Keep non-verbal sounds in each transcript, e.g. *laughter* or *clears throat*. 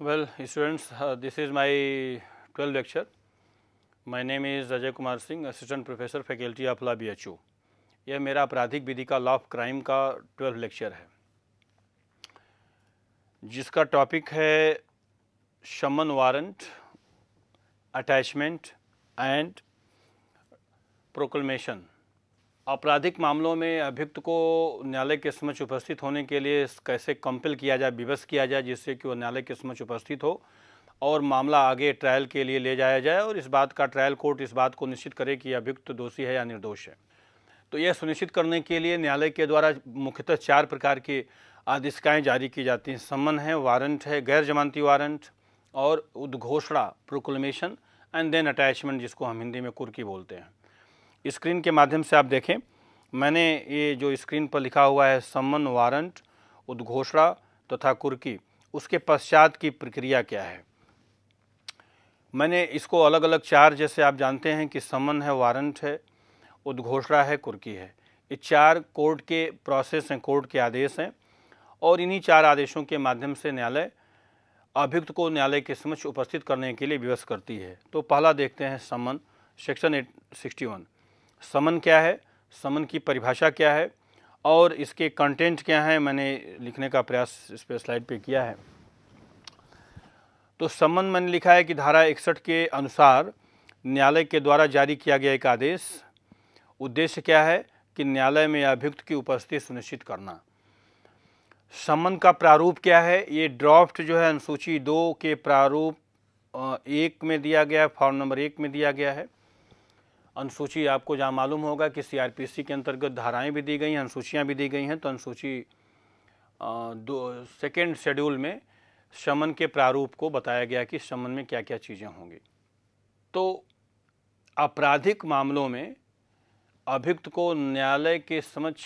Well, students, uh, this is my 12th lecture. My name is Ajay Kumar Singh, Assistant Professor, Faculty of Law BHU. यह मेरा आपराधिक विधि का law of crime का 12 lecture है जिसका topic है शमन वारंट अटैचमेंट एंड प्रोक्लमेशन आपराधिक मामलों में अभियुक्त को न्यायालय के समक्ष उपस्थित होने के लिए कैसे कंपेल किया जाए विवश किया जाए जिससे कि वो न्यायालय के समक्ष उपस्थित हो और मामला आगे ट्रायल के लिए ले जाया जाए और इस बात का ट्रायल कोर्ट इस बात को निश्चित करे कि अभियुक्त दोषी है या निर्दोष है तो यह सुनिश्चित करने के लिए न्यायालय के द्वारा मुख्यतः चार प्रकार की आदिशिकाएँ जारी की जाती हैं समन है वारंट है गैर जमानती वारंट और उद्घोषणा प्रोक्लमेशन एंड देन अटैचमेंट जिसको हम हिंदी में कुर्की बोलते हैं स्क्रीन के माध्यम से आप देखें मैंने ये जो स्क्रीन पर लिखा हुआ है सम्मन वारंट उद्घोषणा तथा तो कुर्की उसके पश्चात की प्रक्रिया क्या है मैंने इसको अलग अलग चार जैसे आप जानते हैं कि समन है वारंट है उद्घोषणा है कुर्की है ये चार कोर्ट के प्रोसेस हैं कोर्ट के आदेश हैं और इन्हीं चार आदेशों के माध्यम से न्यायालय अभियुक्त को न्यायालय के समक्ष उपस्थित करने के लिए विवश करती है तो पहला देखते हैं summon section eight sixty one summon क्या है समन की परिभाषा क्या है और इसके कंटेंट क्या है मैंने लिखने का प्रयास इस पर स्लाइड पे किया है तो समन मैंने लिखा है कि धारा इकसठ के अनुसार न्यायालय के द्वारा जारी किया गया एक आदेश उद्देश्य क्या है कि न्यायालय में अभियुक्त की उपस्थिति सुनिश्चित करना समन का प्रारूप क्या है ये ड्राफ्ट जो है अनुसूची दो के प्रारूप एक में दिया गया है फॉर्म नंबर एक में दिया गया है अनुसूची आपको जहाँ मालूम होगा कि सीआरपीसी के अंतर्गत धाराएं भी दी गई हैं अनुसूचियाँ भी दी गई हैं तो अनुसूची दो सेकेंड शेड्यूल में शमन के प्रारूप को बताया गया कि शमन में क्या क्या चीज़ें होंगी तो आपराधिक मामलों में अभियुक्त को न्यायालय के समक्ष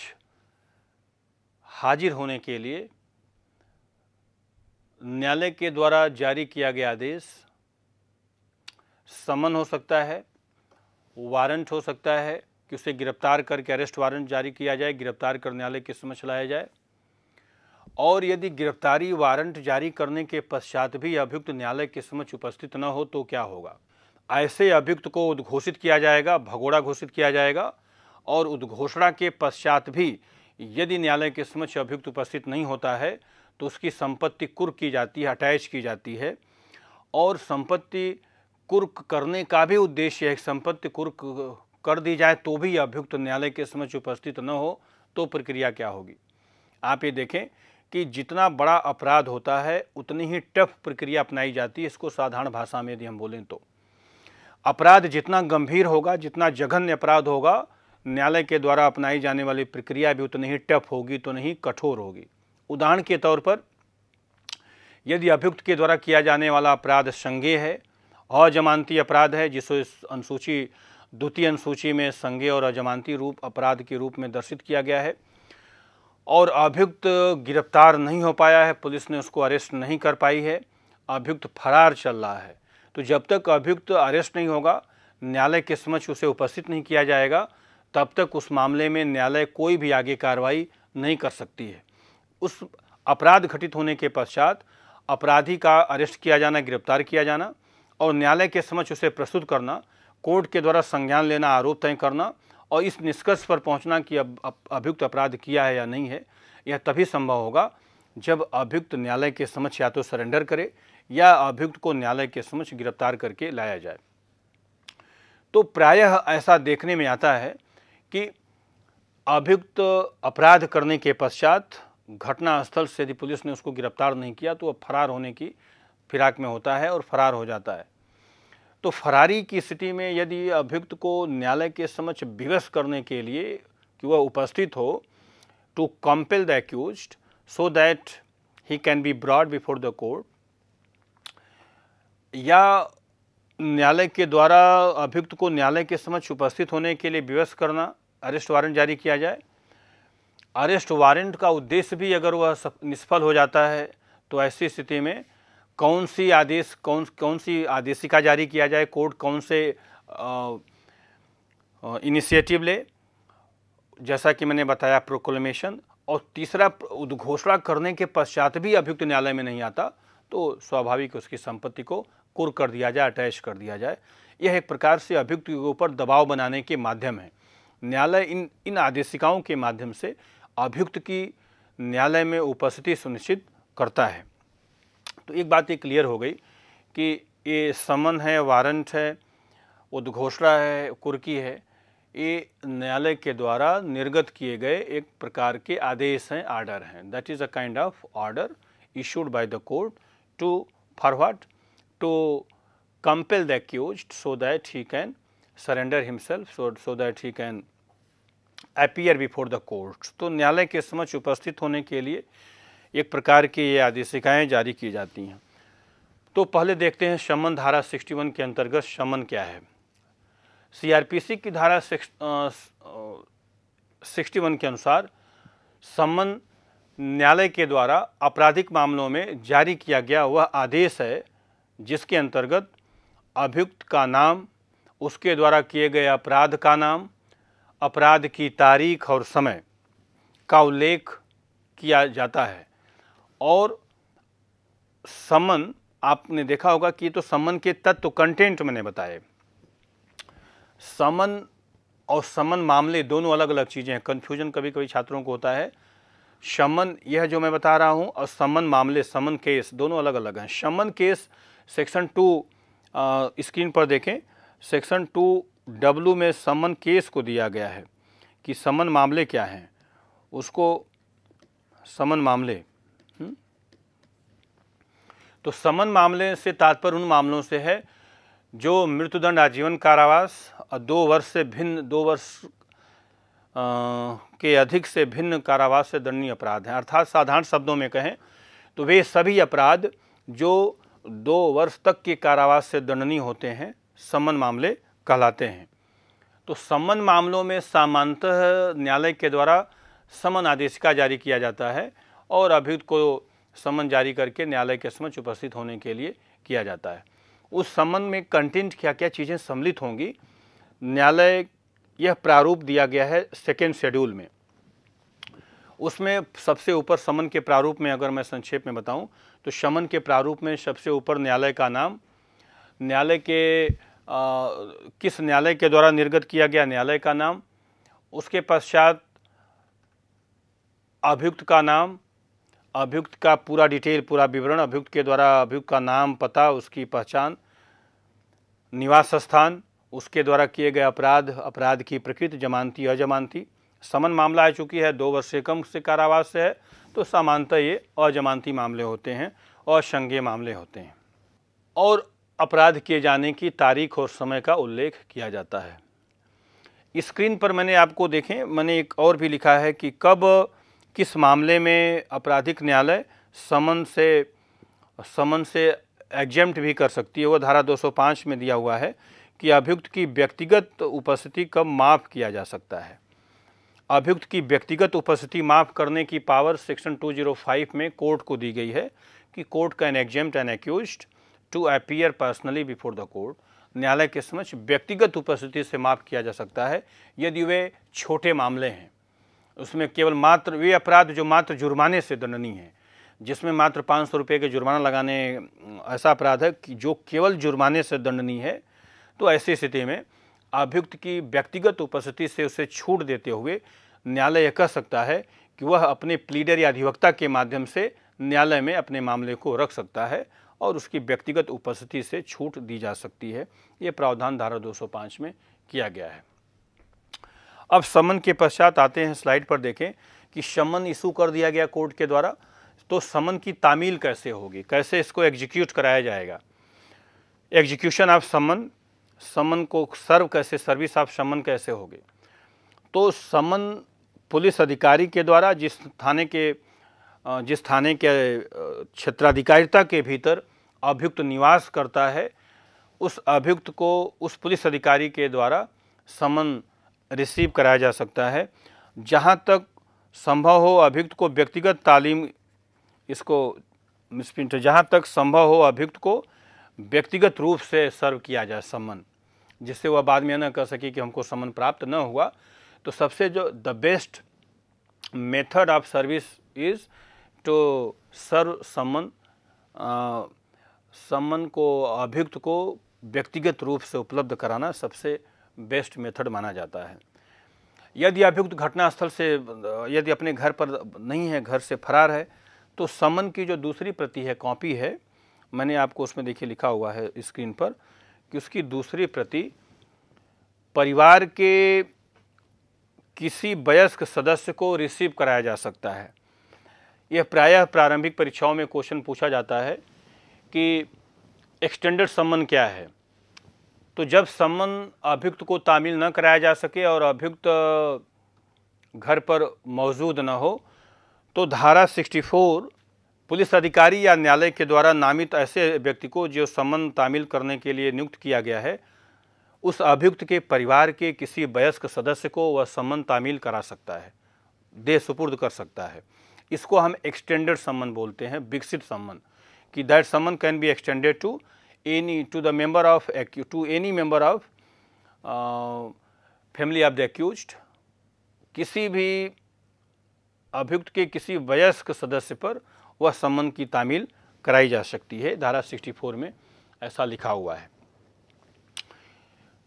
हाजिर होने के लिए न्यायालय के द्वारा जारी किया गया आदेश समन हो सकता है वारंट हो सकता है कि उसे गिरफ्तार करके अरेस्ट वारंट जारी किया जाए गिरफ्तार कर न्यायालय के समक्ष लाया जाए और यदि गिरफ्तारी वारंट जारी करने के पश्चात भी अभियुक्त न्यायालय के समक्ष उपस्थित न हो तो क्या होगा ऐसे अभियुक्त को उद्घोषित किया जाएगा भगोड़ा घोषित किया जाएगा और उद्घोषणा के पश्चात भी यदि न्यायालय के समक्ष अभियुक्त उपस्थित नहीं होता है तो उसकी संपत्ति कुर की जाती है अटैच की जाती है और संपत्ति कुर्क करने का भी उद्देश्य है संपत्ति कुर्क कर दी जाए तो भी अभियुक्त न्यायालय के समक्ष उपस्थित न हो तो प्रक्रिया क्या होगी आप ये देखें कि जितना बड़ा अपराध होता है उतनी ही टफ प्रक्रिया अपनाई जाती है इसको साधारण भाषा में यदि हम बोलें तो अपराध जितना गंभीर होगा जितना जघन्य अपराध होगा न्यायालय के द्वारा अपनाई जाने वाली प्रक्रिया भी उतनी ही टफ होगी तो नहीं कठोर होगी उदाहरण के तौर पर यदि अभियुक्त के द्वारा किया जाने वाला अपराध संज्ञेय है अजमानती अपराध है जिसे अनुसूची द्वितीय अनुसूची में संज्ञे और अजमानती रूप अपराध के रूप में दर्शित किया गया है और अभियुक्त गिरफ्तार नहीं हो पाया है पुलिस ने उसको अरेस्ट नहीं कर पाई है अभियुक्त फरार चल रहा है तो जब तक अभियुक्त अरेस्ट नहीं होगा न्यायालय के समक्ष उसे उपस्थित नहीं किया जाएगा तब तक उस मामले में न्यायालय कोई भी आगे कार्रवाई नहीं कर सकती है उस अपराध घटित होने के पश्चात अपराधी का अरेस्ट किया जाना गिरफ्तार किया जाना और न्यायालय के समक्ष उसे प्रस्तुत करना कोर्ट के द्वारा संज्ञान लेना आरोप तय करना और इस निष्कर्ष पर पहुंचना कि अब अभियुक्त अपराध किया है या नहीं है यह तभी संभव होगा जब अभियुक्त न्यायालय के समक्ष या तो सरेंडर करे या अभियुक्त को न्यायालय के समक्ष गिरफ्तार करके लाया जाए तो प्रायः ऐसा देखने में आता है कि अभियुक्त अपराध करने के पश्चात घटनास्थल से यदि पुलिस ने उसको गिरफ्तार नहीं किया तो वह फरार होने की फिराक में होता है और फरार हो जाता है तो फरारी की स्थिति में यदि अभियुक्त को न्यायालय के समक्ष विवश करने के लिए कि वह उपस्थित हो to compel the accused so that he can be brought before the court या न्यायालय के द्वारा अभियुक्त को न्यायालय के समक्ष उपस्थित होने के लिए विवश करना अरेस्ट वारंट जारी किया जाए अरेस्ट वारंट का उद्देश्य भी अगर वह निष्फल हो जाता है तो ऐसी स्थिति में कौन सी आदेश कौन कौन सी आदेशिका जारी किया जाए कोर्ट कौन से इनिशिएटिव ले जैसा कि मैंने बताया प्रोक्लेमेशन और तीसरा उद्घोषणा करने के पश्चात भी अभियुक्त न्यायालय में नहीं आता तो स्वाभाविक उसकी संपत्ति को कुर कर दिया जाए अटैच कर दिया जाए यह एक प्रकार से अभियुक्त के ऊपर दबाव बनाने के माध्यम है न्यायालय इन इन आदेशिकाओं के माध्यम से अभियुक्त की न्यायालय में उपस्थिति सुनिश्चित करता है तो एक बात ये क्लियर हो गई कि ये समन है वारंट है उद्घोषणा है कुर्की है ये न्यायालय के द्वारा निर्गत किए गए एक प्रकार के आदेश हैं ऑर्डर हैं that is a kind of order issued by the court to forward to compel the accused so that he can surrender himself so so that he can appear before the court तो न्यायालय के समक्ष उपस्थित होने के लिए एक प्रकार की ये आदेशिकाएँ जारी की जाती हैं तो पहले देखते हैं शमन धारा 61 के अंतर्गत शमन क्या है सीआरपीसी की धारा सिक्सटी वन के अनुसार सम्मन न्यायालय के द्वारा आपराधिक मामलों में जारी किया गया वह आदेश है जिसके अंतर्गत अभियुक्त का नाम उसके द्वारा किए गए अपराध का नाम अपराध की तारीख और समय का उल्लेख किया जाता है और समन आपने देखा होगा कि तो समन के तत्व कंटेंट मैंने बताए समन और समन मामले दोनों अलग अलग चीज़ें हैं कन्फ्यूजन कभी कभी छात्रों को होता है शमन यह जो मैं बता रहा हूँ और समन मामले समन केस दोनों अलग अलग हैं शमन केस सेक्शन टू स्क्रीन पर देखें सेक्शन टू डब्लू में समन केस को दिया गया है कि समन मामले क्या हैं उसको समन मामले तो समन मामले से तात्पर्य उन मामलों से है जो मृत्युदंड आजीवन कारावास और दो वर्ष से भिन्न दो वर्ष के अधिक से भिन्न कारावास से दंडनीय अपराध हैं अर्थात साधारण शब्दों में कहें तो वे सभी अपराध जो दो वर्ष तक के कारावास से दंडनीय होते हैं समन मामले कहलाते हैं तो समन मामलों में सामान्यतः न्यायालय के द्वारा समन आदेशिका जारी किया जाता है और अभियुक्त को समन जारी करके न्यायालय के समक्ष उपस्थित होने के लिए किया जाता है उस समन में कंटेंट क्या क्या चीज़ें सम्मिलित होंगी न्यायालय यह प्रारूप दिया गया है सेकेंड शेड्यूल में उसमें सबसे ऊपर समन के प्रारूप में अगर मैं संक्षेप में बताऊं तो समन के प्रारूप में सबसे ऊपर न्यायालय का नाम न्यायालय के आ, किस न्यायालय के द्वारा निर्गत किया गया न्यायालय का नाम उसके पश्चात अभियुक्त का नाम अभियुक्त का पूरा डिटेल पूरा विवरण अभियुक्त के द्वारा अभियुक्त का नाम पता उसकी पहचान निवास स्थान उसके द्वारा किए गए अपराध अपराध की प्रकृति जमानती अजमानती समन मामला आ चुकी है दो वर्ष से कम से कारावास से है तो सामान्यतः ये अजमानती मामले होते हैं और शंगे मामले होते हैं और अपराध किए जाने की तारीख और समय का उल्लेख किया जाता है स्क्रीन पर मैंने आपको देखें मैंने एक और भी लिखा है कि कब किस मामले में आपराधिक न्यायालय समन से समन से एग्जेम्प्ट भी कर सकती है वो धारा 205 में दिया हुआ है कि अभियुक्त की व्यक्तिगत उपस्थिति कब माफ़ किया जा सकता है अभियुक्त की व्यक्तिगत उपस्थिति माफ़ करने की पावर सेक्शन 205 में कोर्ट को दी गई है कि court can exempt an accused to appear personally before the court न्यायालय के समक्ष व्यक्तिगत उपस्थिति से माफ़ किया जा सकता है यदि वे छोटे मामले हैं उसमें केवल मात्र वे अपराध जो मात्र जुर्माने से दंडनीय है जिसमें मात्र पाँच सौ रुपये का जुर्माना लगाने ऐसा अपराध है कि जो केवल जुर्माने से दंडनीय है तो ऐसी स्थिति में अभियुक्त की व्यक्तिगत उपस्थिति से उसे छूट देते हुए न्यायालय कह सकता है कि वह अपने प्लीडर या अधिवक्ता के माध्यम से न्यायालय में अपने मामले को रख सकता है और उसकी व्यक्तिगत उपस्थिति से छूट दी जा सकती है ये प्रावधान धारा 205 में किया गया है अब समन के पश्चात आते हैं स्लाइड पर देखें कि समन इशू कर दिया गया कोर्ट के द्वारा तो समन की तामील कैसे होगी कैसे इसको एग्जीक्यूट कराया जाएगा एग्जीक्यूशन ऑफ समन समन को सर्व कैसे सर्विस ऑफ समन कैसे होगी तो समन पुलिस अधिकारी के द्वारा जिस थाने के जिस थाने के क्षेत्राधिकारिता के भीतर अभियुक्त निवास करता है उस अभियुक्त को उस पुलिस अधिकारी के द्वारा समन रिसीव कराया जा सकता है जहाँ तक संभव हो अभियुक्त को व्यक्तिगत तालीम इसको मिसप्रिंट जहाँ तक संभव हो अभियुक्त को व्यक्तिगत रूप से सर्व किया जाए सम्मन जिससे वह बाद में न कह सके कि हमको सम्मन प्राप्त न हुआ तो सबसे जो the best method of service is to serve सम्मन सम्मन को अभियुक्त को व्यक्तिगत रूप से उपलब्ध कराना सबसे बेस्ट मेथड माना जाता है यदि अभियुक्त घटनास्थल से यदि अपने घर पर नहीं है घर से फरार है तो समन की जो दूसरी प्रति है कॉपी है मैंने आपको उसमें देखिए लिखा हुआ है स्क्रीन पर कि उसकी दूसरी प्रति परिवार के किसी वयस्क सदस्य को रिसीव कराया जा सकता है यह प्रायः प्रारंभिक परीक्षाओं में क्वेश्चन पूछा जाता है कि एक्सटेंडेड सम्मन क्या है तो जब सम्मन अभियुक्त को तामील न कराया जा सके और अभियुक्त घर पर मौजूद न हो तो धारा 64 पुलिस अधिकारी या न्यायालय के द्वारा नामित ऐसे व्यक्ति को जो समन तामील करने के लिए नियुक्त किया गया है उस अभियुक्त के परिवार के किसी वयस्क सदस्य को वह समन तामील करा सकता है दे सुपुर्द कर सकता है इसको हम एक्सटेंडेड सम्मन बोलते हैं विकसित सम्मन कि दैट सम्मन can be extended to any to the member of to any member of family of the accused किसी भी अभियुक्त के किसी वयस्क सदस्य पर वह संबंध की तामील कराई जा सकती है धारा 64 में ऐसा लिखा हुआ है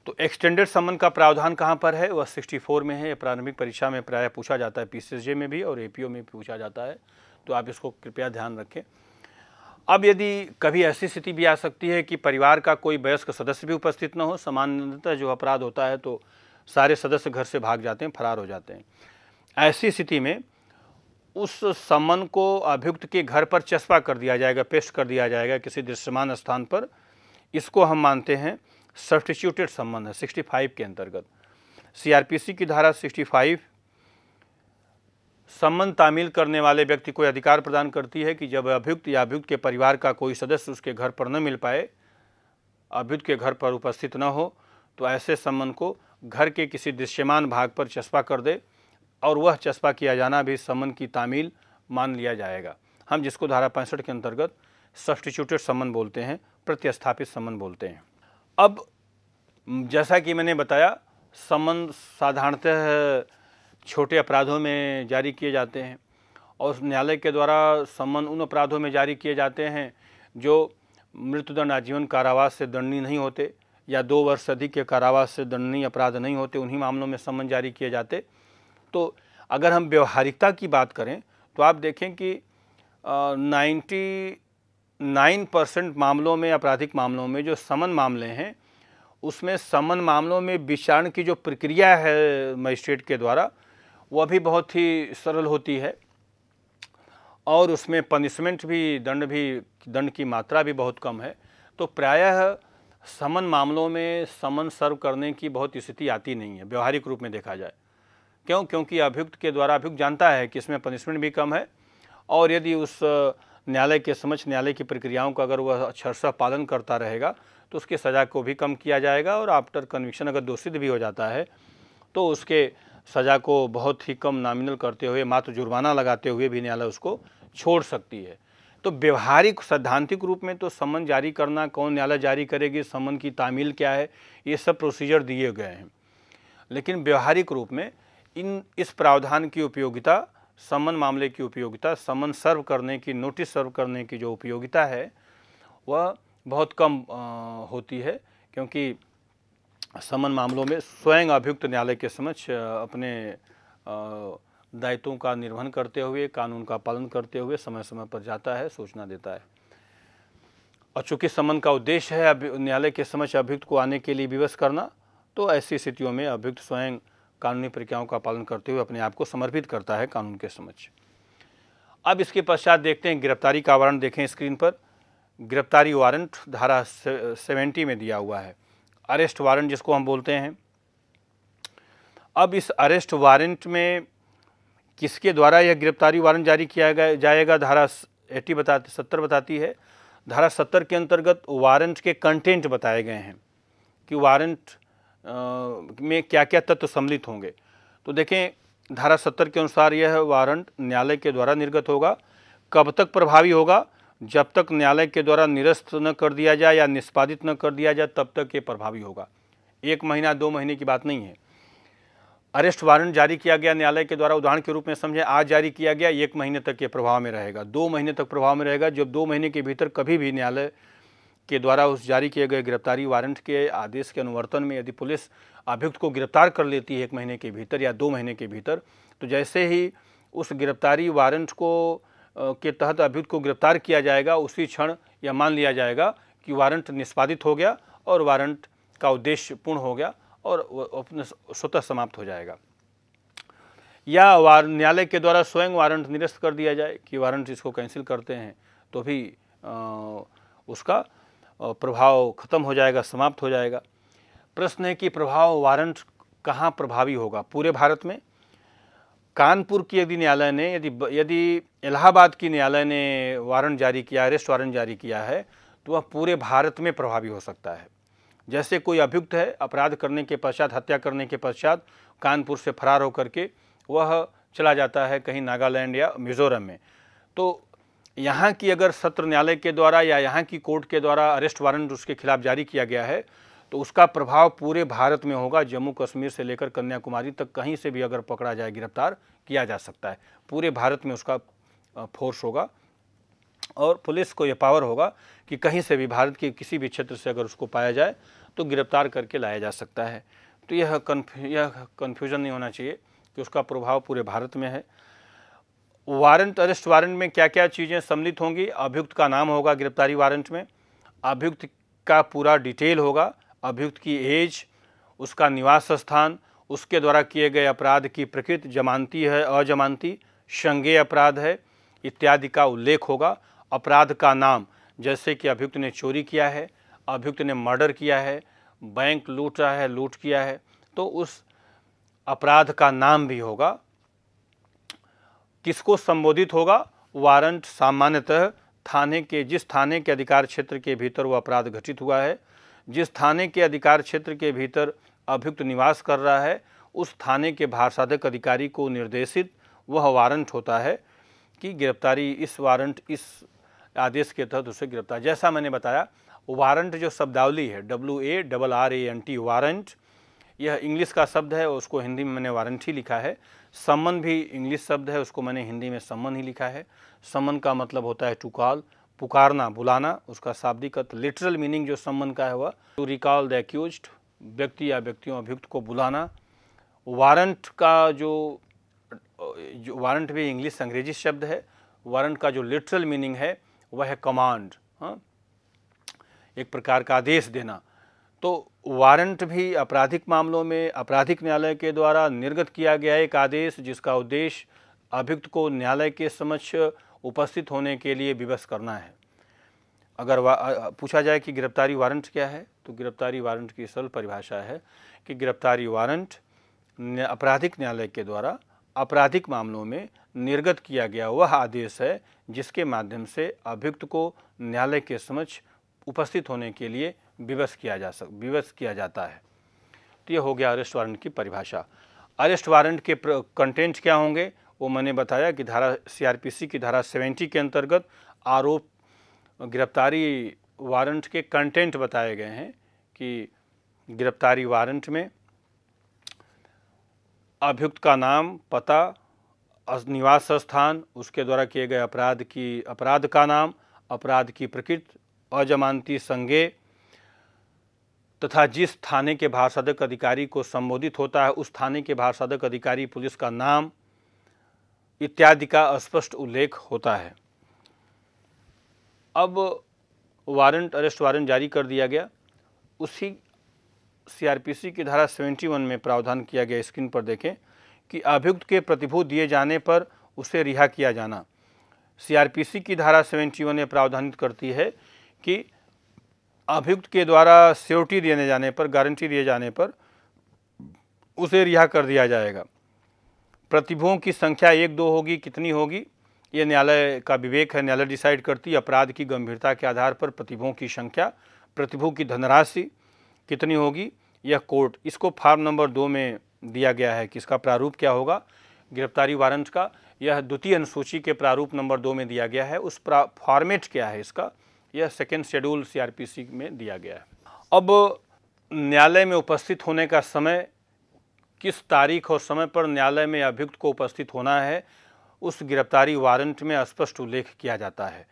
तो एक्सटेंडेड संबंध का प्रावधान कहाँ पर है वह 64 में है प्रारंभिक परीक्षा में प्राय पूछा जाता है पी में भी और एपीओ में भी पूछा जाता है तो आप इसको कृपया ध्यान रखें अब यदि कभी ऐसी स्थिति भी आ सकती है कि परिवार का कोई वयस्क सदस्य भी उपस्थित न हो सामान्यतः जो अपराध होता है तो सारे सदस्य घर से भाग जाते हैं फरार हो जाते हैं ऐसी स्थिति में उस समन को अभियुक्त के घर पर चस्पा कर दिया जाएगा पेश कर दिया जाएगा किसी दृश्यमान स्थान पर इसको हम मानते हैं सब्सटीट्यूटेड सम्मन है सिक्सटी के अंतर्गत सी की धारा सिक्सटी सम्मन तामील करने वाले व्यक्ति को अधिकार प्रदान करती है कि जब अभियुक्त या अभियुक्त के परिवार का कोई सदस्य उसके घर पर न मिल पाए अभियुक्त के घर पर उपस्थित न हो तो ऐसे सम्मन को घर के किसी दृश्यमान भाग पर चस्पा कर दे और वह चस्पा किया जाना भी सम्मन की तामील मान लिया जाएगा हम जिसको धारा पैंसठ के अंतर्गत सब्स्टिट्यूटेड सम्मन बोलते हैं प्रतिस्थापित सम्मन बोलते हैं अब जैसा कि मैंने बताया सम्मन साधारणतः छोटे अपराधों में जारी किए जाते हैं और न्यायालय के द्वारा सम्मन उन अपराधों में जारी किए जाते हैं जो मृत्युदंड आजीवन कारावास से दंडनीय नहीं होते या दो वर्ष से अधिक के कारावास से दंडनीय अपराध नहीं होते उन्हीं मामलों में सम्मन जारी किए जाते तो अगर हम व्यवहारिकता की बात करें तो आप देखें कि नाइन्टी नाइन परसेंट मामलों में आपराधिक मामलों में जो समन मामले हैं उसमें समन मामलों में विचारण की जो प्रक्रिया है मजिस्ट्रेट के द्वारा वह भी बहुत ही सरल होती है और उसमें पनिशमेंट भी दंड भी दंड की मात्रा भी बहुत कम है तो प्रायः समन मामलों में समन सर्व करने की बहुत स्थिति आती नहीं है व्यवहारिक रूप में देखा जाए क्यों क्योंकि अभियुक्त के द्वारा अभियुक्त जानता है कि इसमें पनिशमेंट भी कम है और यदि उस न्यायालय के समक्ष न्यायालय की प्रक्रियाओं का अगर वह अक्षरशः अच्छा पालन करता रहेगा तो उसकी सज़ा को भी कम किया जाएगा और आफ्टर कन्विक्शन अगर दोषित भी हो जाता है तो उसके सज़ा को बहुत ही कम नामिनल करते हुए मात्र जुर्माना लगाते हुए भी न्यायालय उसको छोड़ सकती है तो व्यवहारिक सैद्धांतिक रूप में तो समन जारी करना कौन न्यायालय जारी करेगी समन की तामील क्या है ये सब प्रोसीजर दिए गए हैं लेकिन व्यवहारिक रूप में इन इस प्रावधान की उपयोगिता समन मामले की उपयोगिता समन सर्व करने की नोटिस सर्व करने की जो उपयोगिता है वह बहुत कम आ, होती है क्योंकि समन मामलों में स्वयं अभियुक्त न्यायालय के समक्ष अपने दायित्वों का निर्वहन करते हुए कानून का पालन करते हुए समय समय पर जाता है सूचना देता है और चूंकि समन का उद्देश्य है न्यायालय के समक्ष अभियुक्त को आने के लिए विवश करना तो ऐसी स्थितियों में अभियुक्त स्वयं कानूनी प्रक्रियाओं का पालन करते हुए अपने आप को समर्पित करता है कानून के समक्ष अब इसके पश्चात देखते हैं गिरफ्तारी का वारंट देखें स्क्रीन पर गिरफ्तारी वारंट धारा सेवेंटी में दिया हुआ है अरेस्ट वारंट जिसको हम बोलते हैं अब इस अरेस्ट वारंट में किसके द्वारा यह गिरफ्तारी वारंट जारी किया गया जाएगा धारा एटी बताती सत्तर बताती है धारा सत्तर के अंतर्गत वारंट के कंटेंट बताए गए हैं कि वारंट में क्या क्या तत्व सम्मिलित होंगे तो देखें धारा सत्तर के अनुसार यह वारंट न्यायालय के द्वारा निर्गत होगा कब तक प्रभावी होगा जब तक न्यायालय के द्वारा निरस्त न कर दिया जाए या निष्पादित न कर दिया जाए तब तक ये प्रभावी होगा एक महीना दो महीने की बात नहीं है अरेस्ट वारंट जारी किया गया न्यायालय के द्वारा उदाहरण के रूप में समझे आज जारी किया गया एक महीने तक ये प्रभाव में रहेगा दो महीने तक प्रभाव में रहेगा जब दो महीने के भीतर कभी भी न्यायालय के द्वारा उस जारी किए गए गिरफ्तारी वारंट के आदेश के अनुवर्तन में यदि पुलिस अभियुक्त को गिरफ्तार कर लेती है एक महीने के भीतर या दो महीने के भीतर तो जैसे ही उस गिरफ्तारी वारंट को के तहत अभियुक्त को गिरफ्तार किया जाएगा उसी क्षण यह मान लिया जाएगा कि वारंट निष्पादित हो गया और वारंट का उद्देश्य पूर्ण हो गया और अपने स्वतः समाप्त हो जाएगा या वार न्यायालय के द्वारा स्वयं वारंट निरस्त कर दिया जाए कि वारंट इसको कैंसिल करते हैं तो भी आ, उसका प्रभाव खत्म हो जाएगा समाप्त हो जाएगा प्रश्न है कि प्रभाव वारंट कहाँ प्रभावी होगा पूरे भारत में कानपुर की यदि न्यायालय ने यदि यदि इलाहाबाद की न्यायालय ने वारंट जारी किया अरेस्ट वारंट जारी किया है तो वह पूरे भारत में प्रभावी हो सकता है जैसे कोई अभियुक्त है अपराध करने के पश्चात हत्या करने के पश्चात कानपुर से फरार होकर के वह चला जाता है कहीं नागालैंड या मिजोरम में तो यहाँ की अगर सत्र न्यायालय के द्वारा या यहाँ की कोर्ट के द्वारा अरेस्ट वारंट उसके खिलाफ जारी किया गया है तो उसका प्रभाव पूरे भारत में होगा जम्मू कश्मीर से लेकर कन्याकुमारी तक कहीं से भी अगर पकड़ा जाए गिरफ्तार किया जा सकता है पूरे भारत में उसका फोर्स होगा और पुलिस को यह पावर होगा कि कहीं से भी भारत के किसी भी क्षेत्र से अगर उसको पाया जाए तो गिरफ्तार करके लाया जा सकता है तो यह कन्फ्यू यह कन्फ्यूज़न नहीं होना चाहिए कि उसका प्रभाव पूरे भारत में है वारंट अरेस्ट वारंट में क्या क्या चीज़ें सम्मिलित होंगी अभियुक्त का नाम होगा गिरफ्तारी वारंट में अभियुक्त का पूरा डिटेल होगा अभियुक्त की एज उसका निवास स्थान उसके द्वारा किए गए अपराध की प्रकृति जमानती है अजमानती शंगे अपराध है इत्यादि का उल्लेख होगा अपराध का नाम जैसे कि अभियुक्त ने चोरी किया है अभियुक्त ने मर्डर किया है बैंक लूट रहा है लूट किया है तो उस अपराध का नाम भी होगा किसको संबोधित होगा वारंट सामान्यतः थाने के जिस थाने के अधिकार क्षेत्र के भीतर वो अपराध घटित हुआ है जिस थाने के अधिकार क्षेत्र के भीतर अभियुक्त निवास कर रहा है उस थाने के साधक अधिकारी को निर्देशित वह वारंट होता है कि गिरफ्तारी इस वारंट इस आदेश के तहत उसे गिरफ्तार जैसा मैंने बताया वारंट जो शब्दावली है W A double R A N T warrant यह इंग्लिश का शब्द है उसको हिंदी में मैंने वारंट ही लिखा है सम्मन भी इंग्लिश शब्द है उसको मैंने हिंदी में सम्मन ही लिखा है सम्मन का मतलब होता है टू कॉल पुकारना बुलाना उसका शाब्दिक अर्थ लिटरल मीनिंग जो संबंध का है वह टू रिकॉल द एक्यूज व्यक्ति या व्यक्तियों अभियुक्त को बुलाना वारंट का जो, जो वारंट भी इंग्लिश अंग्रेजी शब्द है वारंट का जो लिटरल मीनिंग है वह है कमांड हाँ? एक प्रकार का आदेश देना तो वारंट भी आपराधिक मामलों में आपराधिक न्यायालय के द्वारा निर्गत किया गया एक आदेश जिसका उद्देश्य अभियुक्त को न्यायालय के समक्ष उपस्थित होने के लिए विवश करना है अगर पूछा जाए कि गिरफ्तारी वारंट क्या है तो गिरफ्तारी वारंट की सरल परिभाषा है कि गिरफ्तारी वारंट आपराधिक न्यायालय के द्वारा आपराधिक मामलों में निर्गत किया गया वह आदेश है जिसके माध्यम से अभियुक्त को न्यायालय के समक्ष उपस्थित होने के लिए विवश किया जा सक विवश किया जाता है तो यह हो गया अरेस्ट वारंट की परिभाषा अरेस्ट वारंट के कंटेंट क्या होंगे वो मैंने बताया कि धारा सीआरपीसी की धारा 70 के अंतर्गत आरोप गिरफ्तारी वारंट के कंटेंट बताए गए हैं कि गिरफ्तारी वारंट में अभियुक्त का नाम पता निवास स्थान उसके द्वारा किए गए अपराध की अपराध का नाम अपराध की प्रकृति अजमानती संज्ञे तथा जिस थाने के भारसाधक अधिकारी को संबोधित होता है उस थाने के भारसाधक अधिकारी पुलिस का नाम इत्यादि का स्पष्ट उल्लेख होता है अब वारंट अरेस्ट वारंट जारी कर दिया गया उसी सीआरपीसी की धारा 71 में प्रावधान किया गया स्क्रीन पर देखें कि अभियुक्त के प्रतिभू दिए जाने पर उसे रिहा किया जाना सीआरपीसी की धारा 71 ने प्रावधानित करती है कि अभियुक्त के द्वारा स्योरिटी दिए जाने पर गारंटी दिए जाने पर उसे रिहा कर दिया जाएगा प्रतिभुओं की संख्या एक दो होगी कितनी होगी ये न्यायालय का विवेक है न्यायालय डिसाइड करती है अपराध की गंभीरता के आधार पर प्रतिभुओं की संख्या प्रतिभु की धनराशि कितनी होगी यह कोर्ट इसको फार्म नंबर दो में दिया गया है कि इसका प्रारूप क्या होगा गिरफ्तारी वारंट का यह द्वितीय अनुसूची के प्रारूप नंबर दो में दिया गया है उस फॉर्मेट क्या है इसका यह सेकेंड शेड्यूल सी में दिया गया है अब न्यायालय में उपस्थित होने का समय किस तारीख और समय पर न्यायालय में अभियुक्त को उपस्थित होना है उस गिरफ्तारी वारंट में स्पष्ट उल्लेख किया जाता है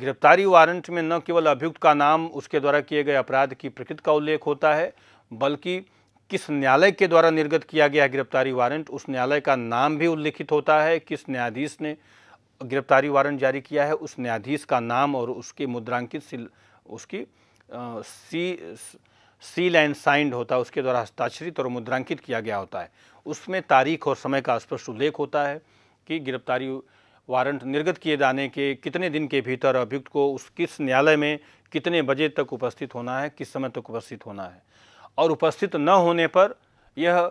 गिरफ्तारी वारंट में न केवल अभियुक्त का नाम उसके द्वारा किए गए अपराध की प्रकृति का उल्लेख होता है बल्कि किस न्यायालय के द्वारा निर्गत किया गया गिरफ्तारी वारंट उस न्यायालय का नाम भी उल्लिखित होता है किस न्यायाधीश ने गिरफ्तारी वारंट जारी किया है उस न्यायाधीश का नाम और उसके मुद्रांकित उसकी आ, सी सील एंड साइंड होता है उसके द्वारा हस्ताक्षरित और मुद्रांकित किया गया होता है उसमें तारीख और समय का स्पष्ट उल्लेख होता है कि गिरफ्तारी वारंट निर्गत किए जाने के कितने दिन के भीतर अभियुक्त को उस किस न्यायालय में कितने बजे तक उपस्थित होना है किस समय तक उपस्थित होना है और उपस्थित न होने पर यह